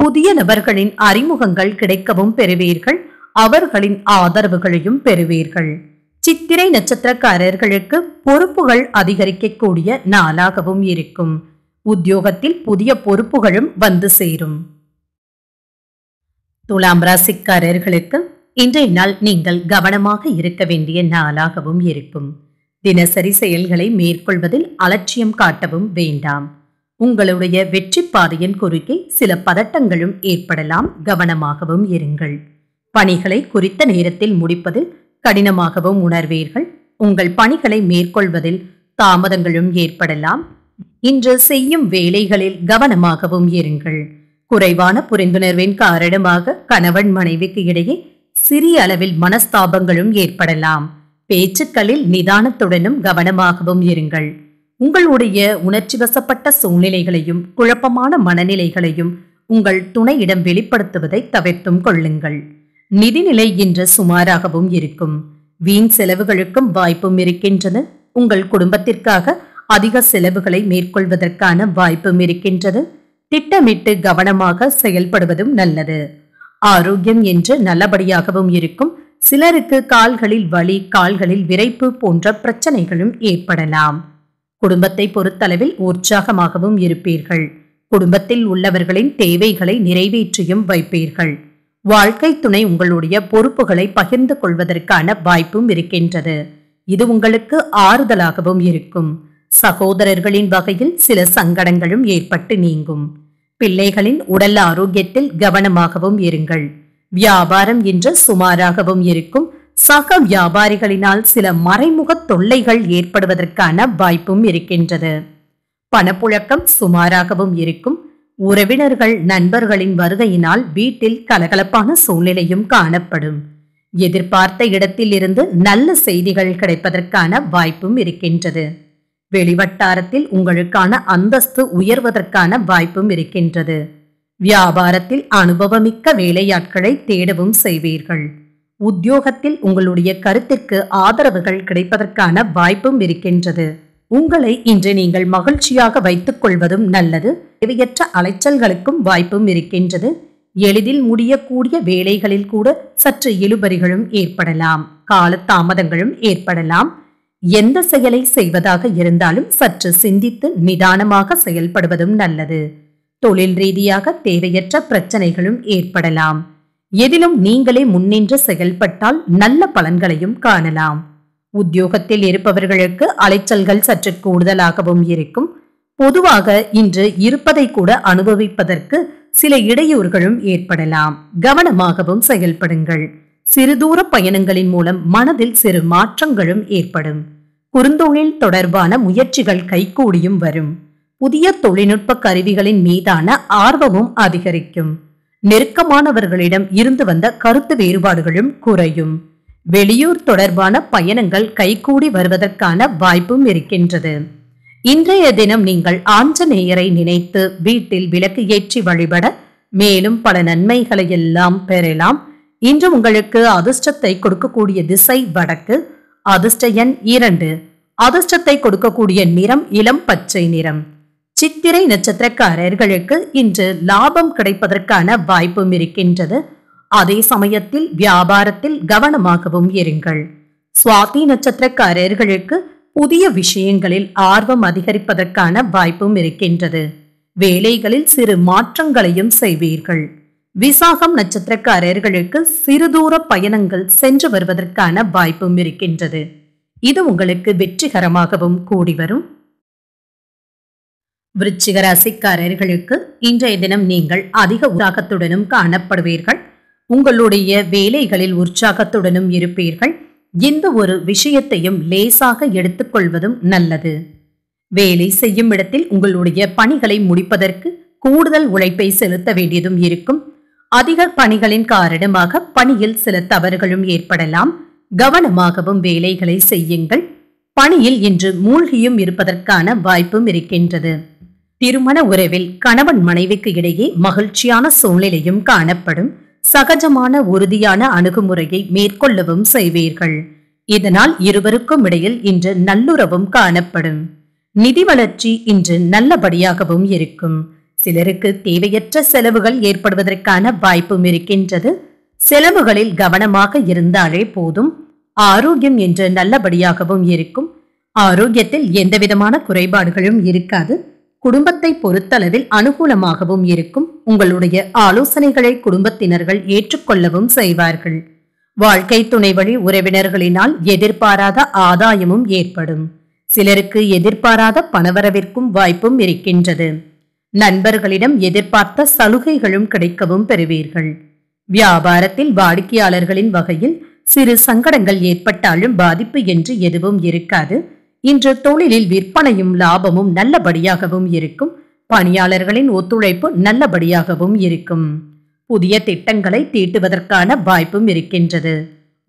புதிய நபர்களின் அறிமுகங்கள் கிடைக்கவும் பெறுவீர்கள் அவர்களின் ஆதரவுகளையும் பெறுவீர்கள் சித்திரை நட்சத்திரக்காரர்களுக்கு பொறுப்புகள் அதிகரிக்கக்கூடிய நாளாகவும் இருக்கும் உத்தியோகத்தில் புதிய பொறுப்புகளும் வந்து சேரும் துலாம் ராசிக்காரர்களுக்கு இன்றைய நாள் நீங்கள் கவனமாக இருக்க வேண்டிய நாளாகவும் இருக்கும் தினசரி செயல்களை மேற்கொள்வதில் அலட்சியம் காட்டவும் வேண்டாம் உங்களுடைய வெற்றி பாதையின் குறுக்கே சில பதட்டங்களும் ஏற்படலாம் கவனமாகவும் இருங்கள் பணிகளை குறித்த நேரத்தில் முடிப்பது கடினமாகவும் உணர்வீர்கள் உங்கள் பணிகளை மேற்கொள்வதில் தாமதங்களும் ஏற்படலாம் இன்று செய்யும் வேலைகளில் கவனமாகவும் இருங்கள் குறைவான புரிந்துணர்வின் காரணமாக கணவன் மனைவிக்கு இடையே சிறிய அளவில் மனஸ்தாபங்களும் ஏற்படலாம் பேச்சுக்களில் நிதானத்துடனும் கவனமாகவும் இருங்கள் உங்களுடைய உணர்ச்சி வசப்பட்ட சூழ்நிலைகளையும் குழப்பமான மனநிலைகளையும் உங்கள் துணையிடம் வெளிப்படுத்துவதை தவிர்த்தும் கொள்ளுங்கள் நிதிநிலை இன்று சுமாராகவும் இருக்கும் வீண் செலவுகளுக்கும் வாய்ப்பும் இருக்கின்றது உங்கள் குடும்பத்திற்காக அதிக செலவுகளை மேற்கொள்வதற்கான வாய்ப்பும் இருக்கின்றது திட்டமிட்டு கவனமாக செயல்படுவதும் நல்லது ஆரோக்கியம் என்று நல்லபடியாகவும் இருக்கும் சிலருக்கு கால்களில் வலி கால்களில் விரைப்பு போன்ற பிரச்சனைகளும் ஏற்படலாம் குடும்பத்தை பொறுத்தளவில் உற்சாகமாகவும் இருப்பீர்கள் குடும்பத்தில் உள்ளவர்களின் தேவைகளை நிறைவேற்றியும் வைப்பீர்கள் வாழ்க்கை துணை உங்களுடைய பொறுப்புகளை பகிர்ந்து கொள்வதற்கான வாய்ப்பும் இருக்கின்றது இது உங்களுக்கு ஆறுதலாகவும் இருக்கும் சகோதரர்களின் வகையில் சில சங்கடங்களும் ஏற்பட்டு நீங்கும் பிள்ளைகளின் உடல் ஆரோக்கியத்தில் கவனமாகவும் இருங்கள் வியாபாரம் என்று சுமாராகவும் இருக்கும் சக வியாபாரிகளினால் சில மறைமுக தொல்லைகள் ஏற்படுவதற்கான வாய்ப்பும் இருக்கின்றது பணப்புழக்கம் சுமாராகவும் இருக்கும் உறவினர்கள் நண்பர்களின் வருகையினால் வீட்டில் கலகலப்பான சூழ்நிலையும் காணப்படும் எதிர்பார்த்த இடத்திலிருந்து நல்ல செய்திகள் கிடைப்பதற்கான வாய்ப்பும் இருக்கின்றது வெளிவட்டாரத்தில் உங்களுக்கான அந்தஸ்து உயர்வதற்கான வாய்ப்பும் இருக்கின்றது வியாபாரத்தில் அனுபவமிக்க வேலையாட்களை தேடவும் செய்வீர்கள் உத்தியோகத்தில் உங்களுடைய கருத்துக்கு ஆதரவுகள் கிடைப்பதற்கான வாய்ப்பும் இருக்கின்றது உங்களை இன்று நீங்கள் மகிழ்ச்சியாக வைத்துக் கொள்வதும் நல்லது தேவையற்ற அலைச்சல்களுக்கும் வாய்ப்பும் இருக்கின்றது எளிதில் முடியக்கூடிய வேலைகளில் கூட சற்று இழுபறிகளும் ஏற்படலாம் தாமதங்களும் ஏற்படலாம் எந்த செயலை செய்வதாக இருந்தாலும் சற்று சிந்தித்து நிதானமாக செயல்படுவதும் நல்லது தொழில் ரீதியாக தேவையற்ற பிரச்சனைகளும் ஏற்படலாம் எதிலும் நீங்களே முன்னின்று செயல்பட்டால் நல்ல பலன்களையும் காணலாம் உத்தியோகத்தில் இருப்பவர்களுக்கு அலைச்சல்கள் சற்று கூடுதலாகவும் இருக்கும் பொதுவாக இன்று இருப்பதை கூட அனுபவிப்பதற்கு சில இடையூறுகளும் ஏற்படலாம் கவனமாகவும் செயல்படுங்கள் சிறுதூர பயணங்களின் மூலம் மனதில் சிறு மாற்றங்களும் ஏற்படும் குறுந்தொழில் தொடர்பான முயற்சிகள் கைகூடியும் வரும் புதிய தொழில்நுட்ப கருவிகளின் மீதான ஆர்வமும் அதிகரிக்கும் நெருக்கமானவர்களிடம் இருந்து வந்த கருத்து வேறுபாடுகளும் குறையும் வெளியூர் தொடர்பான பயணங்கள் கைகூடி வருவதற்கான வாய்ப்பும் இருக்கின்றது இன்றைய தினம் நீங்கள் ஆஞ்சநேயரை நினைத்து வீட்டில் விளக்கு ஏற்றி வழிபட மேலும் பல நன்மைகளை எல்லாம் பெறலாம் இன்று உங்களுக்கு அதிர்ஷ்டத்தை கொடுக்கக்கூடிய திசை வடக்கு அதிர்ஷ்ட எண் இரண்டு அதிர்ஷ்டத்தை கொடுக்கக்கூடிய நிறம் இளம் பச்சை நிறம் சித்திரை நட்சத்திரக்காரர்களுக்கு இன்று லாபம் கிடைப்பதற்கான வாய்ப்பும் இருக்கின்றது அதே சமயத்தில் வியாபாரத்தில் கவனமாகவும் இருங்கள் சுவாதி நட்சத்திரக்காரர்களுக்கு புதிய விஷயங்களில் ஆர்வம் அதிகரிப்பதற்கான வாய்ப்பும் இருக்கின்றது வேலைகளில் சிறு மாற்றங்களையும் செய்வீர்கள் விசாகம் நட்சத்திரக்காரர்களுக்கு சிறுதூர பயணங்கள் சென்று வருவதற்கான வாய்ப்பும் இருக்கின்றது இது உங்களுக்கு வெற்றிகரமாகவும் கூடி வரும் விருச்சிக ராசிக்காரர்களுக்கு இன்றைய தினம் நீங்கள் அதிக உற்சாகத்துடனும் காணப்படுவீர்கள் உங்களுடைய வேலைகளில் உற்சாகத்துடனும் இருப்பீர்கள் எந்த ஒரு விஷயத்தையும் லேசாக எடுத்துக்கொள்வதும் நல்லது வேலை செய்யும் இடத்தில் உங்களுடைய பணிகளை முடிப்பதற்கு கூடுதல் உழைப்பை செலுத்த வேண்டியதும் இருக்கும் அதிக பணிகளின் காரணமாக பணியில் சில தவறுகளும் ஏற்படலாம் கவனமாகவும் வேலைகளை செய்யுங்கள் பணியில் இன்று மூழ்கியும் இருப்பதற்கான வாய்ப்பும் இருக்கின்றது திருமண உறவில் கணவன் மனைவிக்கு இடையே மகிழ்ச்சியான சூழ்நிலையும் காணப்படும் சகஜமான உறுதியான அணுகுமுறையை மேற்கொள்ளவும் செய்வீர்கள் இதனால் இருவருக்கும் இடையில் இன்று நல்லுறவும் காணப்படும் நிதி வளர்ச்சி இன்று நல்லபடியாகவும் இருக்கும் சிலருக்கு தேவையற்ற செலவுகள் ஏற்படுவதற்கான வாய்ப்பும் இருக்கின்றது செலவுகளில் கவனமாக இருந்தாலே போதும் ஆரோக்கியம் என்று நல்லபடியாகவும் இருக்கும் ஆரோக்கியத்தில் எந்தவிதமான குறைபாடுகளும் இருக்காது குடும்பத்தை பொறுத்தளவில் அனுகூலமாகவும் இருக்கும் உங்களுடைய ஆலோசனைகளை குடும்பத்தினர்கள் ஏற்றுக்கொள்ளவும் செய்வார்கள் வாழ்க்கை துணை வழி உறவினர்களினால் எதிர்பாராத ஆதாயமும் ஏற்படும் சிலருக்கு எதிர்பாராத பணவரவிற்கும் வாய்ப்பும் இருக்கின்றது நண்பர்களிடம் எதிர்பார்த்த சலுகைகளும் கிடைக்கவும் பெறுவீர்கள் வியாபாரத்தில் வாடிக்கையாளர்களின் வகையில் சிறு சங்கடங்கள் ஏற்பட்டாலும் பாதிப்பு என்று எதுவும் இருக்காது இன்று தொழிலில் விற்பனையும் லாபமும் நல்லபடியாகவும் இருக்கும் பணியாளர்களின் ஒத்துழைப்பு நல்லபடியாகவும் இருக்கும் புதிய திட்டங்களை தீட்டுவதற்கான வாய்ப்பும் இருக்கின்றது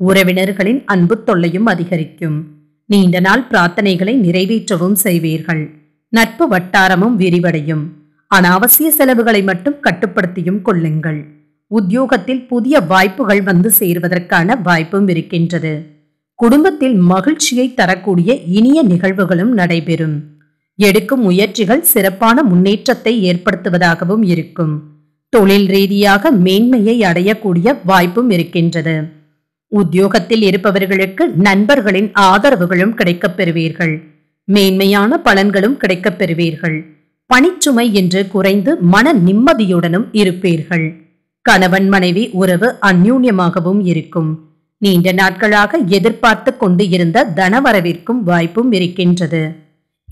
உறவினர்களின் அன்பு தொல்லையும் அதிகரிக்கும் நீண்ட நாள் பிரார்த்தனைகளை நிறைவேற்றவும் செய்வீர்கள் நட்பு வட்டாரமும் விரிவடையும் அனாவசிய செலவுகளை மட்டும் கட்டுப்படுத்தியும் கொள்ளுங்கள் உத்தியோகத்தில் புதிய வாய்ப்புகள் வந்து சேர்வதற்கான வாய்ப்பும் இருக்கின்றது குடும்பத்தில் மகிழ்ச்சியை தரக்கூடிய இனிய நிகழ்வுகளும் நடைபெறும் எடுக்கும் முயற்சிகள் சிறப்பான முன்னேற்றத்தை ஏற்படுத்துவதாகவும் இருக்கும் தொழில் ரீதியாக மேன்மையை அடையக்கூடிய வாய்ப்பும் இருக்கின்றது உத்தியோகத்தில் இருப்பவர்களுக்கு நண்பர்களின் ஆதரவுகளும் கிடைக்கப் பெறுவீர்கள் மேன்மையான பலன்களும் கிடைக்கப் பெறுவீர்கள் பணிச்சுமை என்று குறைந்து மன நிம்மதியுடனும் இருப்பீர்கள் கணவன் மனைவி உறவு அந்யூன்யமாகவும் இருக்கும் நீண்ட நாட்களாக எதிர்பார்த்து கொண்டு இருந்த தனவரவிற்கும் வாய்ப்பும் இருக்கின்றது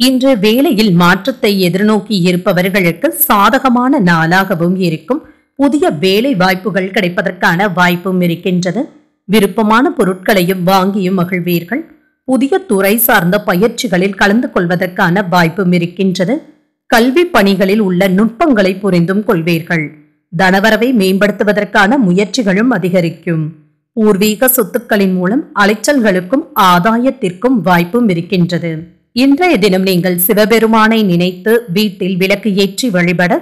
இன்று வேலையில் மாற்றத்தை எதிர்நோக்கி இருப்பவர்களுக்கு சாதகமான நாளாகவும் இருக்கும் புதிய வேலை வாய்ப்புகள் கிடைப்பதற்கான வாய்ப்பும் இருக்கின்றது விருப்பமான பொருட்களையும் வாங்கியும் மகிழ்வீர்கள் புதிய துறை சார்ந்த பயிற்சிகளில் கலந்து கொள்வதற்கான வாய்ப்பும் இருக்கின்றது கல்வி பணிகளில் உள்ள நுட்பங்களை புரிந்தும் கொள்வீர்கள் தனவரவை மேம்படுத்துவதற்கான முயற்சிகளும் அதிகரிக்கும் பூர்வீக சொத்துக்களின் மூலம் அலைச்சல்களுக்கும் ஆதாயத்திற்கும் வாய்ப்பும் இருக்கின்றது இன்றைய தினம் நீங்கள் சிவபெருமானை நினைத்து வீட்டில் விளக்கு ஏற்றி வழிபட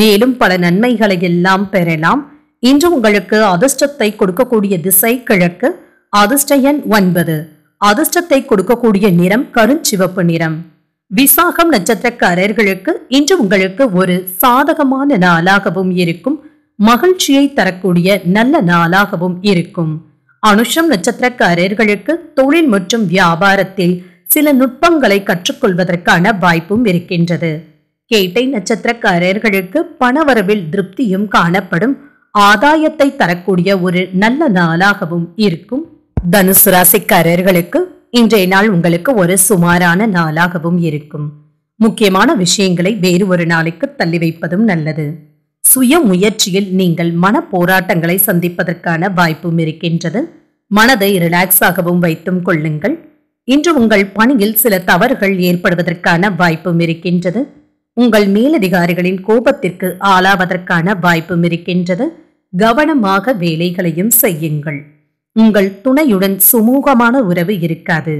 மேலும் பல நன்மைகளை எல்லாம் பெறலாம் இன்று உங்களுக்கு அதிர்ஷ்டத்தை கொடுக்கக்கூடிய திசை கிழக்கு அதிர்ஷ்ட எண் ஒன்பது அதிர்ஷ்டத்தை கொடுக்கக்கூடிய நிறம் கருஞ்சிவப்பு நிறம் விசாகம் நட்சத்திரக்காரர்களுக்கு இன்று உங்களுக்கு ஒரு சாதகமான நாளாகவும் இருக்கும் மகிழ்ச்சியை தரக்கூடிய நல்ல நாளாகவும் இருக்கும் அனுஷம் நட்சத்திரக்காரர்களுக்கு தொழில் மற்றும் வியாபாரத்தில் சில நுட்பங்களை கற்றுக்கொள்வதற்கான வாய்ப்பும் இருக்கின்றது கேட்டை நட்சத்திரக்காரர்களுக்கு பணவரவில் திருப்தியும் காணப்படும் ஆதாயத்தை தரக்கூடிய ஒரு நல்ல நாளாகவும் இருக்கும் தனுசு ராசிக்காரர்களுக்கு இன்றைய நாள் உங்களுக்கு ஒரு சுமாரான நாளாகவும் இருக்கும் முக்கியமான விஷயங்களை வேறு ஒரு நாளைக்கு தள்ளி வைப்பதும் நல்லது சுய முயற்சியில் நீங்கள் மன போராட்டங்களை சந்திப்பதற்கான வாய்ப்பும் இருக்கின்றது மனதை ரிலாக்ஸாகவும் வைத்தும் கொள்ளுங்கள் இன்று உங்கள் பணியில் சில தவறுகள் ஏற்படுவதற்கான வாய்ப்பும் இருக்கின்றது உங்கள் மேலதிகாரிகளின் கோபத்திற்கு ஆளாவதற்கான வாய்ப்பும் இருக்கின்றது கவனமாக வேலைகளையும் செய்யுங்கள் உங்கள் துணையுடன் சுமூகமான உறவு இருக்காது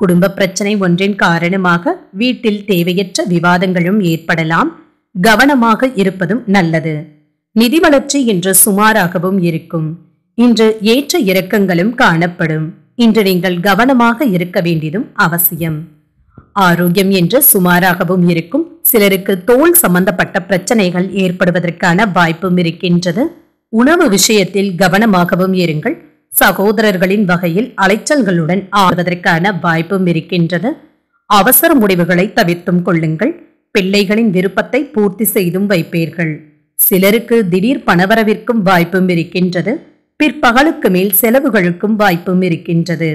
குடும்ப பிரச்சனை ஒன்றின் காரணமாக வீட்டில் தேவையற்ற விவாதங்களும் ஏற்படலாம் கவனமாக இருப்பதும் நல்லது நிதி வளர்ச்சி இன்று சுமாராகவும் இருக்கும் இன்று ஏற்ற இறக்கங்களும் காணப்படும் இன்று நீங்கள் கவனமாக இருக்க வேண்டியதும் அவசியம் ஆரோக்கியம் என்று சுமாராகவும் இருக்கும் சிலருக்கு தோல் சம்பந்தப்பட்ட பிரச்சனைகள் ஏற்படுவதற்கான வாய்ப்பும் இருக்கின்றது உணவு விஷயத்தில் கவனமாகவும் இருங்கள் சகோதரர்களின் வகையில் அலைச்சல்களுடன் ஆடுவதற்கான வாய்ப்பும் இருக்கின்றது அவசர முடிவுகளை தவிர்த்தும் கொள்ளுங்கள் பிள்ளைகளின் விருப்பத்தை பூர்த்தி செய்தும் வைப்பீர்கள் சிலருக்கு திடீர் பணவரவிற்கும் வாய்ப்பும் இருக்கின்றது பிற்பகலுக்கு மேல் செலவுகளுக்கும் வாய்ப்பும் இருக்கின்றது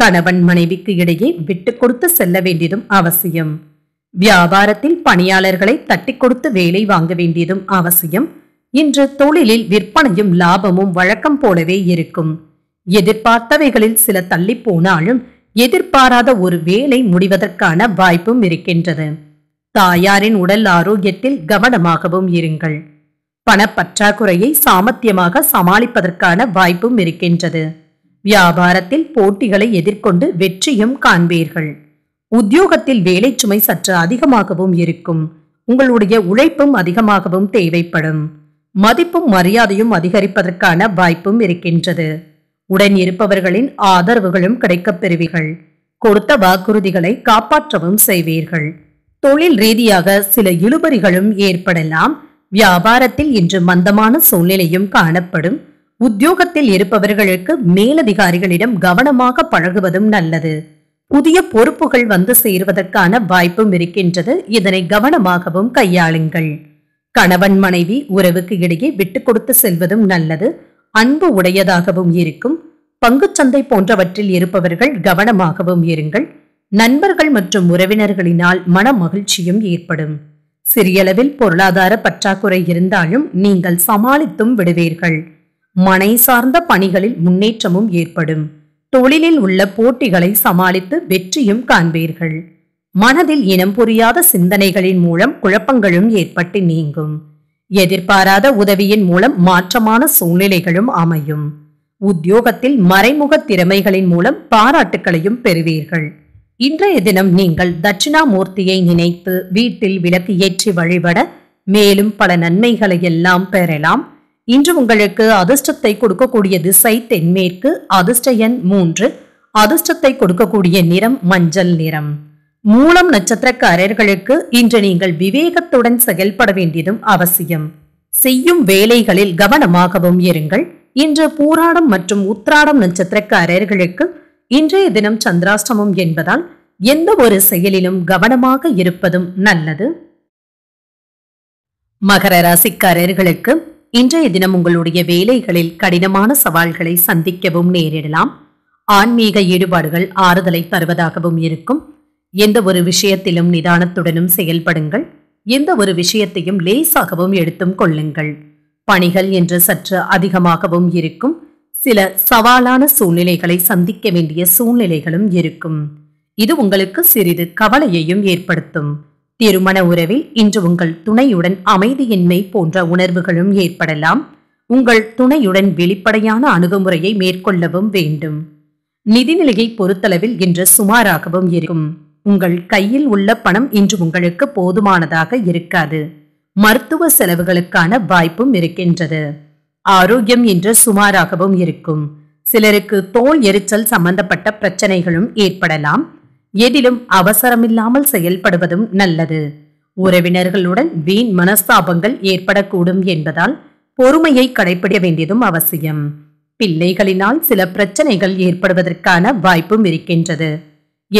கணவன் மனைவிக்கு இடையே விட்டு கொடுத்து செல்ல வேண்டியதும் அவசியம் வியாபாரத்தில் பணியாளர்களை தட்டி கொடுத்து வேலை வாங்க வேண்டியதும் அவசியம் இன்று தொழிலில் விற்பனையும் லாபமும் வழக்கம் போலவே இருக்கும் எதிர்பார்த்தவைகளில் சில தள்ளி போனாலும் எதிர்பாராத ஒரு வேலை முடிவதற்கான வாய்ப்பும் இருக்கின்றது தாயாரின் உடல் ஆரோக்கியத்தில் கவனமாகவும் இருங்கள் பணப்பற்றாக்குறையை சாமர்த்தியமாக சமாளிப்பதற்கான வாய்ப்பும் இருக்கின்றது வியாபாரத்தில் போட்டிகளை எதிர்கொண்டு வெற்றியும் காண்பீர்கள் உத்தியோகத்தில் வேலை சுமை சற்று அதிகமாகவும் இருக்கும் உங்களுடைய உழைப்பும் அதிகமாகவும் தேவைப்படும் மதிப்பும் மரியாதையும் அதிகரிப்பதற்கான வாய்ப்பும் இருக்கின்றது உடன் இருப்பவர்களின் ஆதரவுகளும் கிடைக்கப் பெறுவீர்கள் கொடுத்த வாக்குறுதிகளை காப்பாற்றவும் செய்வீர்கள் தொழில் ரீதியாக சில இழுபறிகளும் ஏற்படலாம் வியாபாரத்தில் இன்று மந்தமான சூழ்நிலையும் காணப்படும் உத்தியோகத்தில் இருப்பவர்களுக்கு மேலதிகாரிகளிடம் கவனமாக பழகுவதும் நல்லது புதிய பொறுப்புகள் வந்து சேருவதற்கான வாய்ப்பும் இருக்கின்றது இதனை கவனமாகவும் கையாளுங்கள் கணவன் மனைவி உறவுக்கு இடையே விட்டு கொடுத்து செல்வதும் நல்லது அன்பு உடையதாகவும் இருக்கும் பங்குச்சந்தை போன்றவற்றில் இருப்பவர்கள் கவனமாகவும் இருங்கள் நண்பர்கள் மற்றும் உறவினர்களினால் மன மகிழ்ச்சியும் ஏற்படும் சிறியளவில் பொருளாதார பற்றாக்குறை இருந்தாலும் நீங்கள் சமாளித்தும் விடுவீர்கள் மனை சார்ந்த பணிகளில் முன்னேற்றமும் ஏற்படும் தொழிலில் உள்ள போட்டிகளை சமாளித்து வெற்றியும் காண்பீர்கள் மனதில் இனம் புரியாத சிந்தனைகளின் மூலம் குழப்பங்களும் ஏற்பட்டு நீங்கும் எதிர்பாராத உதவியின் மூலம் மாற்றமான சூழ்நிலைகளும் அமையும் உத்தியோகத்தில் மறைமுக திறமைகளின் மூலம் பாராட்டுகளையும் பெறுவீர்கள் இன்றைய தினம் நீங்கள் தட்சிணாமூர்த்தியை நினைத்து வீட்டில் விளக்கு ஏற்றி வழிபட மேலும் பல நன்மைகளை எல்லாம் பெறலாம் இன்று உங்களுக்கு அதிர்ஷ்டத்தை கொடுக்கக்கூடிய திசை தென்மேற்கு அதிர்ஷ்ட எண் மூன்று அதிர்ஷ்டத்தை கொடுக்கக்கூடிய நிறம் மஞ்சள் நிறம் மூலம் நட்சத்திரக்காரர்களுக்கு இன்று நீங்கள் விவேகத்துடன் செயல்பட வேண்டியதும் அவசியம் செய்யும் வேலைகளில் கவனமாகவும் இருங்கள் இன்று பூராடம் மற்றும் உத்ராடம் நட்சத்திரக்காரர்களுக்கு இன்றைய தினம் சந்திராஷ்டமம் என்பதால் எந்த ஒரு செயலிலும் கவனமாக இருப்பதும் நல்லது மகர ராசிக்காரர்களுக்கு இன்றைய தினம் உங்களுடைய வேலைகளில் கடினமான சவால்களை சந்திக்கவும் நேரிடலாம் ஆன்மீக ஈடுபாடுகள் ஆறுதலை தருவதாகவும் இருக்கும் எந்த ஒரு விஷயத்திலும் நிதானத்துடனும் செயல்படுங்கள் எந்த ஒரு விஷயத்தையும் லேசாகவும் எடுத்தும் கொள்ளுங்கள் பணிகள் என்று சற்று அதிகமாகவும் இருக்கும் சில சவாலான சூழ்நிலைகளை சந்திக்க வேண்டிய சூழ்நிலைகளும் இருக்கும் இது உங்களுக்கு சிறிது கவலையையும் ஏற்படுத்தும் திருமண உறவில் இன்று உங்கள் துணையுடன் அமைதியின்மை போன்ற உணர்வுகளும் ஏற்படலாம் உங்கள் துணையுடன் வெளிப்படையான அணுகுமுறையை மேற்கொள்ளவும் வேண்டும் நிதிநிலையை பொறுத்தளவில் இன்று சுமாராகவும் இருக்கும் உங்கள் கையில் உள்ள பணம் இன்று உங்களுக்கு போதுமானதாக இருக்காது மருத்துவ செலவுகளுக்கான வாய்ப்பும் இருக்கின்றது ஆரோக்கியம் என்று சுமாராகவும் இருக்கும் சிலருக்கு தோல் எரிச்சல் சம்பந்தப்பட்ட பிரச்சனைகளும் ஏற்படலாம் எதிலும் அவசரமில்லாமல் செயல்படுவதும் நல்லது உறவினர்களுடன் வீண் மனஸ்தாபங்கள் ஏற்படக்கூடும் என்பதால் பொறுமையை கடைபிடிக்க வேண்டியதும் அவசியம் பிள்ளைகளினால் சில பிரச்சனைகள் ஏற்படுவதற்கான வாய்ப்பும் இருக்கின்றது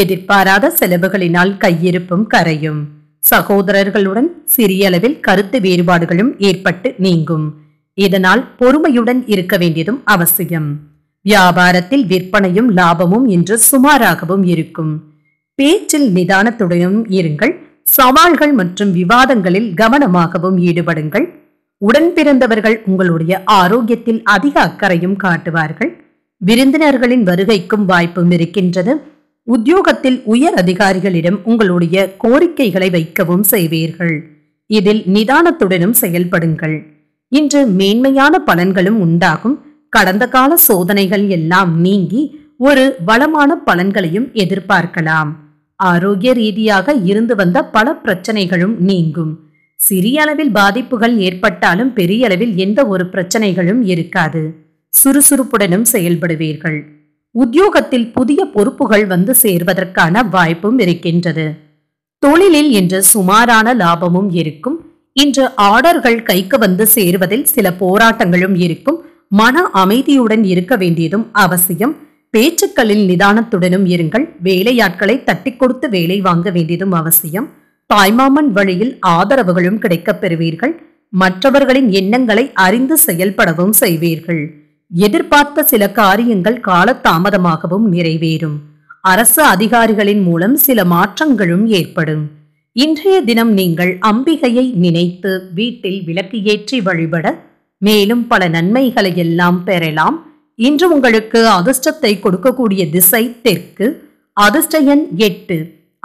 எதிர்பாராத செலவுகளினால் கையிருப்பும் கரையும் சகோதரர்களுடன் சிறிய அளவில் கருத்து வேறுபாடுகளும் ஏற்பட்டு நீங்கும் இதனால் பொறுமையுடன் இருக்க வேண்டியதும் அவசியம் வியாபாரத்தில் விற்பனையும் லாபமும் என்று சுமாராகவும் இருக்கும் பேச்சில் நிதானத்துடனும் இருங்கள் சவால்கள் மற்றும் விவாதங்களில் கவனமாகவும் ஈடுபடுங்கள் உடன் பிறந்தவர்கள் உங்களுடைய ஆரோக்கியத்தில் அதிக அக்கறையும் காட்டுவார்கள் விருந்தினர்களின் வருகைக்கும் வாய்ப்பும் இருக்கின்றது உத்தியோகத்தில் உயர் அதிகாரிகளிடம் உங்களுடைய கோரிக்கைகளை வைக்கவும் செய்வீர்கள் இதில் நிதானத்துடனும் செயல்படுங்கள் இன்று மேன்மையான பலன்களும் உண்டாகும் கடந்த கால சோதனைகள் எல்லாம் நீங்கி ஒரு வளமான பலன்களையும் எதிர்பார்க்கலாம் ஆரோக்கிய ரீதியாக இருந்து வந்த பல பிரச்சனைகளும் நீங்கும் சிறிய அளவில் பாதிப்புகள் ஏற்பட்டாலும் பெரிய அளவில் எந்த ஒரு பிரச்சனைகளும் இருக்காது சுறுசுறுப்புடனும் செயல்படுவீர்கள் உத்தியோகத்தில் புதிய பொறுப்புகள் வந்து சேர்வதற்கான வாய்ப்பும் இருக்கின்றது தொழிலில் என்று சுமாரான லாபமும் இருக்கும் இன்று ஆர்டர்கள் கைக்கு வந்து சேருவதில் சில போராட்டங்களும் இருக்கும் மன அமைதியுடன் இருக்க வேண்டியதும் அவசியம் பேச்சுக்களில் நிதானத்துடனும் இருங்கள் வேலையாட்களை தட்டி கொடுத்து வேலை வாங்க வேண்டியதும் அவசியம் தாய்மாமன் வழியில் ஆதரவுகளும் கிடைக்கப் பெறுவீர்கள் மற்றவர்களின் எண்ணங்களை அறிந்து செயல்படவும் செய்வீர்கள் எதிர்பார்த்த சில காரியங்கள் காலதாமதமாகவும் நிறைவேறும் அரசு அதிகாரிகளின் மூலம் சில மாற்றங்களும் ஏற்படும் இன்றைய தினம் நீங்கள் அம்பிகையை நினைத்து வீட்டில் விளக்கு ஏற்றி வழிபட மேலும் பல நன்மைகளை எல்லாம் பெறலாம் இன்று உங்களுக்கு அதிர்ஷ்டத்தை கொடுக்கக்கூடிய திசை தெற்கு அதிர்ஷ்ட எண் எட்டு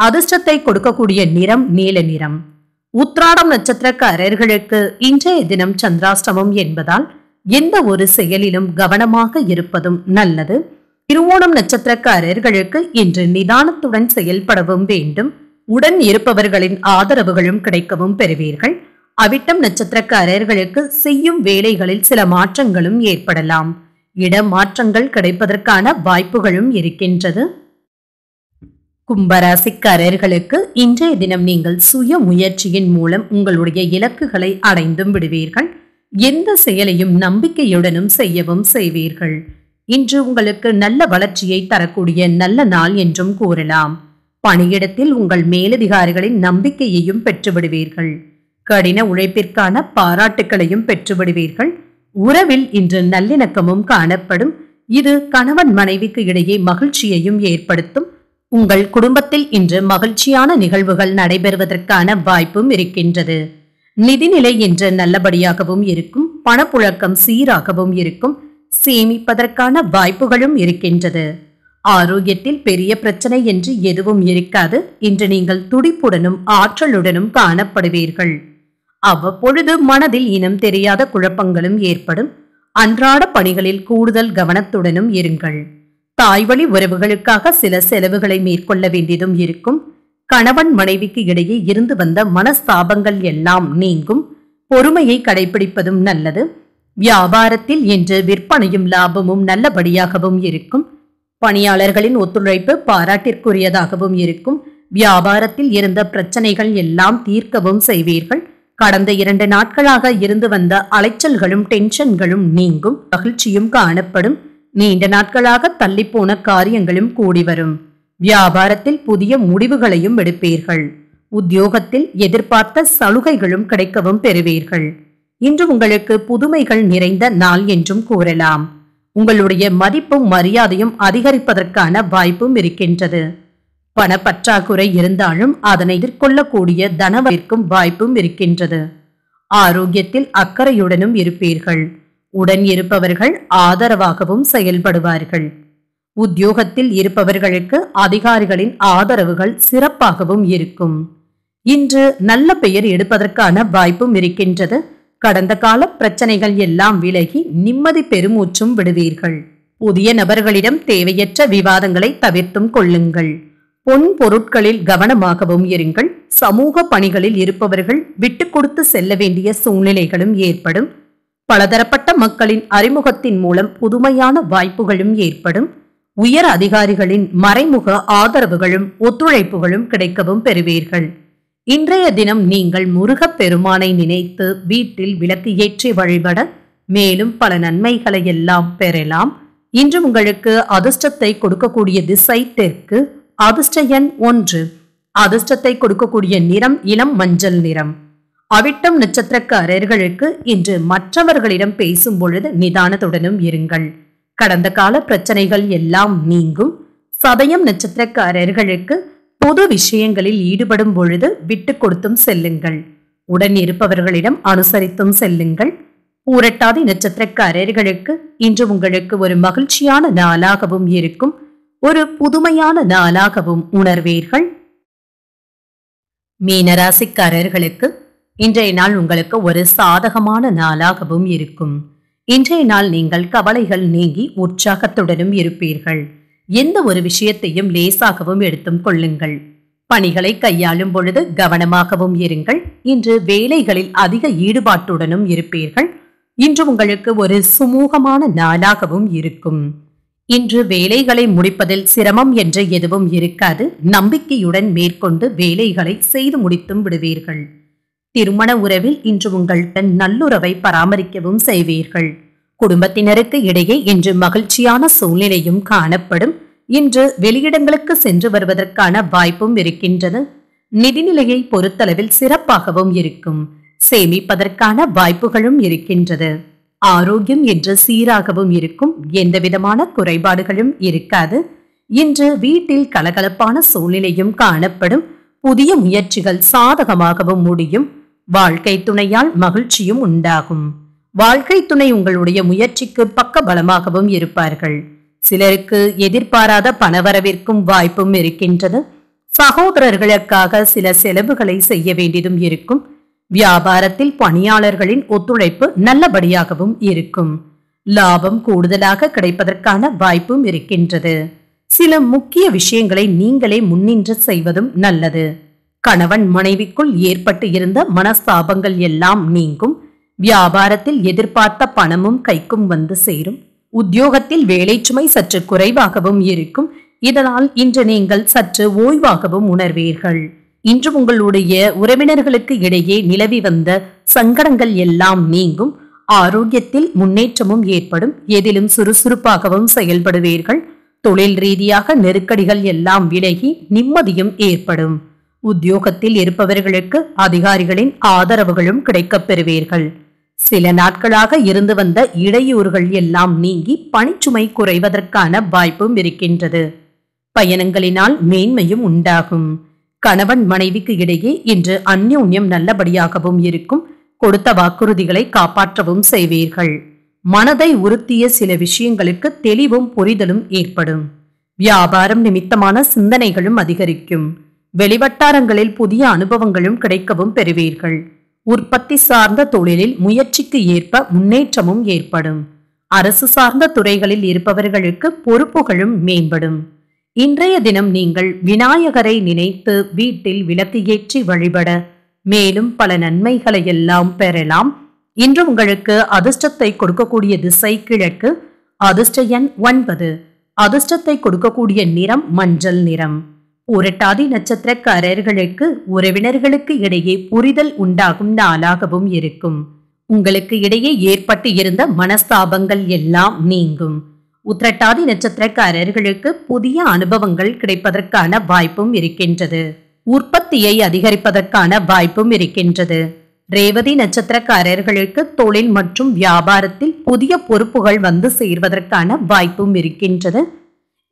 அதிர்ஷ்டத்தை கொடுக்கக்கூடிய நிறம் நீல நிறம் உத்ராடம் நட்சத்திரக்காரர்களுக்கு இன்றைய தினம் சந்திராஷ்டமம் என்பதால் எந்த ஒரு செயலிலும் கவனமாக இருப்பதும் நல்லது திருவோணம் நட்சத்திரக்காரர்களுக்கு இன்று நிதானத்துடன் செயல்படவும் வேண்டும் உடன் இருப்பவர்களின் ஆதரவுகளும் கிடைக்கவும் பெறுவீர்கள் அவிட்டம் நட்சத்திரக்காரர்களுக்கு செய்யும் வேலைகளில் சில மாற்றங்களும் ஏற்படலாம் இட மாற்றங்கள் கிடைப்பதற்கான வாய்ப்புகளும் இருக்கின்றது கும்பராசிக்காரர்களுக்கு இன்றைய தினம் நீங்கள் சுய முயற்சியின் மூலம் உங்களுடைய இலக்குகளை அடைந்தும் விடுவீர்கள் எந்த செயலையும் நம்பிக்கையுடனும் செய்யவும் செய்வீர்கள் இன்று உங்களுக்கு நல்ல வளர்ச்சியை தரக்கூடிய நல்ல நாள் என்றும் கூறலாம் பணியிடத்தில் உங்கள் மேலதிகாரிகளின் நம்பிக்கையையும் பெற்றுவிடுவீர்கள் கடின உழைப்பிற்கான பாராட்டுக்களையும் பெற்றுவிடுவீர்கள் உறவில் இன்று நல்லிணக்கமும் காணப்படும் இது கணவன் மனைவிக்கு இடையே மகிழ்ச்சியையும் ஏற்படுத்தும் உங்கள் குடும்பத்தில் இன்று மகிழ்ச்சியான நிகழ்வுகள் நடைபெறுவதற்கான வாய்ப்பும் இருக்கின்றது நிதிநிலை இன்று நல்லபடியாகவும் இருக்கும் பணப்புழக்கம் சீராகவும் இருக்கும் சேமிப்பதற்கான வாய்ப்புகளும் இருக்கின்றது ஆரோக்கியத்தில் பெரிய பிரச்சனை என்று எதுவும் இருக்காது இன்று நீங்கள் துடிப்புடனும் ஆற்றலுடனும் காணப்படுவீர்கள் அவ்வப்பொழுது மனதில் இனம் தெரியாத குழப்பங்களும் ஏற்படும் அன்றாட பணிகளில் கூடுதல் கவனத்துடனும் இருங்கள் தாய்வழி உறவுகளுக்காக சில செலவுகளை மேற்கொள்ள வேண்டியதும் இருக்கும் கணவன் மனைவிக்கு இடையே இருந்து வந்த மனஸ்தாபங்கள் எல்லாம் நீங்கும் பொறுமையை கடைபிடிப்பதும் நல்லது வியாபாரத்தில் இன்று விற்பனையும் லாபமும் நல்லபடியாகவும் இருக்கும் பணியாளர்களின் ஒத்துழைப்பு பாராட்டிற்குரியதாகவும் இருக்கும் வியாபாரத்தில் இருந்த பிரச்சனைகள் எல்லாம் தீர்க்கவும் செய்வீர்கள் கடந்த இரண்டு நாட்களாக இருந்து வந்த அலைச்சல்களும் டென்ஷன்களும் நீங்கும் மகிழ்ச்சியும் காணப்படும் நீண்ட நாட்களாக தள்ளிப்போன காரியங்களும் கூடி வரும் வியாபாரத்தில் புதிய முடிவுகளையும் எடுப்பீர்கள் உத்தியோகத்தில் எதிர்பார்த்த சலுகைகளும் கிடைக்கவும் பெறுவீர்கள் இன்று உங்களுக்கு புதுமைகள் நிறைந்த நாள் என்றும் கூறலாம் உங்களுடைய மதிப்பும் மரியாதையும் அதிகரிப்பதற்கான வாய்ப்பும் இருக்கின்றது பணப்பற்றாக்குறை இருந்தாலும் அதனை எதிர்கொள்ளக்கூடிய தனவிற்கும் வாய்ப்பும் இருக்கின்றது ஆரோக்கியத்தில் அக்கறையுடனும் இருப்பீர்கள் உடன் இருப்பவர்கள் ஆதரவாகவும் செயல்படுவார்கள் உத்தியோகத்தில் இருப்பவர்களுக்கு அதிகாரிகளின் ஆதரவுகள் சிறப்பாகவும் இருக்கும் இன்று நல்ல பெயர் எடுப்பதற்கான வாய்ப்பும் இருக்கின்றது கடந்த கால பிரச்சனைகள் எல்லாம் விலகி நிம்மதி பெருமூச்சும் விடுவீர்கள் புதிய நபர்களிடம் தேவையற்ற விவாதங்களை தவிர்த்தும் கொள்ளுங்கள் பொன் பொருட்களில் கவனமாகவும் இருங்கள் சமூக பணிகளில் இருப்பவர்கள் விட்டு கொடுத்து செல்ல வேண்டிய சூழ்நிலைகளும் ஏற்படும் பலதரப்பட்ட மக்களின் அறிமுகத்தின் மூலம் புதுமையான வாய்ப்புகளும் ஏற்படும் உயர் அதிகாரிகளின் மறைமுக ஆதரவுகளும் ஒத்துழைப்புகளும் கிடைக்கவும் பெறுவீர்கள் இன்றைய தினம் நீங்கள் முருகப் பெருமானை நினைத்து வீட்டில் விளக்கு ஏற்றி வழிபட மேலும் பல நன்மைகளை எல்லாம் பெறலாம் இன்று உங்களுக்கு அதிர்ஷ்டத்தை கொடுக்கக்கூடிய திசை தெற்கு அதிர்ஷ்ட எண் ஒன்று அதிர்ஷ்டத்தை கொடுக்கக்கூடிய நிறம் இளம் மஞ்சள் நிறம் அவிட்டம் நட்சத்திரக்காரர்களுக்கு இன்று மற்றவர்களிடம் பேசும் பொழுது நிதானத்துடனும் இருங்கள் கடந்த கால பிரச்சனைகள் எல்லாம் நீங்கும் சதயம் நட்சத்திரக்காரர்களுக்கு பொது விஷயங்களில் ஈடுபடும் பொழுது விட்டு கொடுத்தும் செல்லுங்கள் உடன் இருப்பவர்களிடம் அனுசரித்தும் செல்லுங்கள் பூரட்டாதி நட்சத்திரக்காரர்களுக்கு இன்று உங்களுக்கு ஒரு மகிழ்ச்சியான நாளாகவும் இருக்கும் ஒரு புதுமையான நாளாகவும் உணர்வீர்கள் மீனராசிக்காரர்களுக்கு இன்றைய நாள் உங்களுக்கு ஒரு சாதகமான நாளாகவும் இருக்கும் இன்றைய நாள் நீங்கள் கவலைகள் நீங்கி உற்சாகத்துடனும் இருப்பீர்கள் எந்த ஒரு விஷயத்தையும் லேசாகவும் எடுத்தும் கொள்ளுங்கள் பணிகளை கையாளும் பொழுது கவனமாகவும் இருங்கள் இன்று வேலைகளில் அதிக ஈடுபாட்டுடனும் இருப்பீர்கள் இன்று உங்களுக்கு ஒரு சுமூகமான நாளாகவும் இருக்கும் இன்று வேலைகளை முடிப்பதில் சிரமம் என்ற எதுவும் இருக்காது நம்பிக்கையுடன் மேற்கொண்டு வேலைகளை செய்து முடித்தும் விடுவீர்கள் திருமண உறவில் இன்று உங்களுடன் நல்லுறவை பராமரிக்கவும் செய்வீர்கள் குடும்பத்தினருக்கு இடையே இன்று மகிழ்ச்சியான சூழ்நிலையும் காணப்படும் இன்று வெளியிடங்களுக்கு சென்று வருவதற்கான வாய்ப்பும் இருக்கின்றது நிதிநிலையை பொறுத்தளவில் சிறப்பாகவும் இருக்கும் சேமிப்பதற்கான வாய்ப்புகளும் இருக்கின்றது ஆரோக்கியம் என்று சீராகவும் இருக்கும் எந்த விதமான குறைபாடுகளும் இருக்காது இன்று வீட்டில் கலகலப்பான சூழ்நிலையும் காணப்படும் புதிய முயற்சிகள் சாதகமாகவும் முடியும் வாழ்க்கை துணையால் மகிழ்ச்சியும் உண்டாகும் வாழ்க்கை துணை உங்களுடைய முயற்சிக்கு பக்க பலமாகவும் இருப்பார்கள் சிலருக்கு எதிர்பாராத பணவரவிற்கும் வாய்ப்பும் இருக்கின்றது சகோதரர்களுக்காக சில செலவுகளை செய்ய வேண்டியதும் இருக்கும் வியாபாரத்தில் பணியாளர்களின் ஒத்துழைப்பு நல்லபடியாகவும் இருக்கும் லாபம் கூடுதலாக கிடைப்பதற்கான வாய்ப்பும் இருக்கின்றது சில முக்கிய விஷயங்களை நீங்களே முன்னின்று செய்வதும் நல்லது கணவன் மனைவிக்குள் ஏற்பட்டு இருந்த மனஸ்தாபங்கள் எல்லாம் நீங்கும் வியாபாரத்தில் எதிர்பார்த்த பணமும் கைக்கும் வந்து சேரும் உத்தியோகத்தில் வேலை சுமை சற்று குறைவாகவும் இருக்கும் இதனால் இன்று நீங்கள் சற்று ஓய்வாகவும் உணர்வீர்கள் இன்று உங்களுடைய உறவினர்களுக்கு இடையே நிலவி வந்த சங்கடங்கள் எல்லாம் நீங்கும் ஆரோக்கியத்தில் முன்னேற்றமும் ஏற்படும் எதிலும் சுறுசுறுப்பாகவும் செயல்படுவீர்கள் தொழில் ரீதியாக நெருக்கடிகள் எல்லாம் விலகி நிம்மதியும் ஏற்படும் உத்தியோகத்தில் இருப்பவர்களுக்கு அதிகாரிகளின் ஆதரவுகளும் கிடைக்கப் பெறுவீர்கள் சில நாட்களாக இருந்து வந்த இடையூறுகள் எல்லாம் நீங்கி பணிச்சுமை குறைவதற்கான வாய்ப்பும் இருக்கின்றது பயணங்களினால் மேன்மையும் உண்டாகும் கணவன் மனைவிக்கு இடையே இன்று அந்யோன்யம் நல்லபடியாகவும் இருக்கும் கொடுத்த வாக்குறுதிகளை காப்பாற்றவும் செய்வீர்கள் மனதை உறுத்திய சில விஷயங்களுக்கு தெளிவும் புரிதலும் ஏற்படும் வியாபாரம் நிமித்தமான சிந்தனைகளும் அதிகரிக்கும் வெளிவட்டாரங்களில் புதிய அனுபவங்களும் கிடைக்கவும் பெறுவீர்கள் உற்பத்தி சார்ந்த தொழிலில் முயற்சிக்கு ஏற்ப முன்னேற்றமும் ஏற்படும் அரசு சார்ந்த துறைகளில் இருப்பவர்களுக்கு பொறுப்புகளும் மேம்படும் இன்றைய தினம் நீங்கள் விநாயகரை நினைத்து வீட்டில் விளக்கு ஏற்றி வழிபட மேலும் பல நன்மைகளை எல்லாம் பெறலாம் இன்று உங்களுக்கு அதிர்ஷ்டத்தை கொடுக்கக்கூடிய திசை கிழக்கு அதிர்ஷ்ட எண் ஒன்பது அதிர்ஷ்டத்தை கொடுக்கக்கூடிய நிறம் மஞ்சள் நிறம் உரட்டாதி நட்சத்திரக்காரர்களுக்கு உறவினர்களுக்கு இடையே புரிதல் உண்டாகும் நாளாகவும் இருக்கும் உங்களுக்கு இடையே ஏற்பட்டு இருந்த மனஸ்தாபங்கள் எல்லாம் நீங்கும் உத்திரட்டாதி நட்சத்திரக்காரர்களுக்கு புதிய அனுபவங்கள் கிடைப்பதற்கான வாய்ப்பும் இருக்கின்றது உற்பத்தியை அதிகரிப்பதற்கான வாய்ப்பும் இருக்கின்றது ரேவதி நட்சத்திரக்காரர்களுக்கு தொழில் மற்றும் வியாபாரத்தில் புதிய பொறுப்புகள் வந்து சேர்வதற்கான வாய்ப்பும் இருக்கின்றது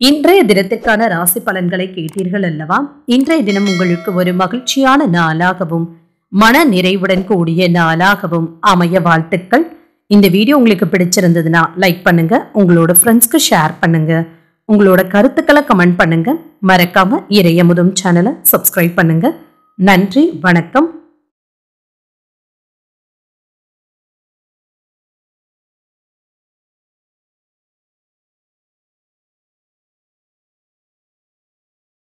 இன்றைய தினத்திற்கான ராசி பலன்களை கேட்டீர்கள் அல்லவா இன்றைய தினம் உங்களுக்கு ஒரு மகிழ்ச்சியான நாளாகவும் மன நிறைவுடன் கூடிய நாளாகவும் அமைய வாழ்த்துக்கள் இந்த வீடியோ உங்களுக்கு பிடிச்சிருந்ததுன்னா லைக் பண்ணுங்க உங்களோட ஃப்ரெண்ட்ஸ்க்கு ஷேர் பண்ணுங்க உங்களோட கருத்துக்களை கமெண்ட் பண்ணுங்க மறக்காம இறையமுதும் சேனலை சப்ஸ்கிரைப் பண்ணுங்க நன்றி வணக்கம்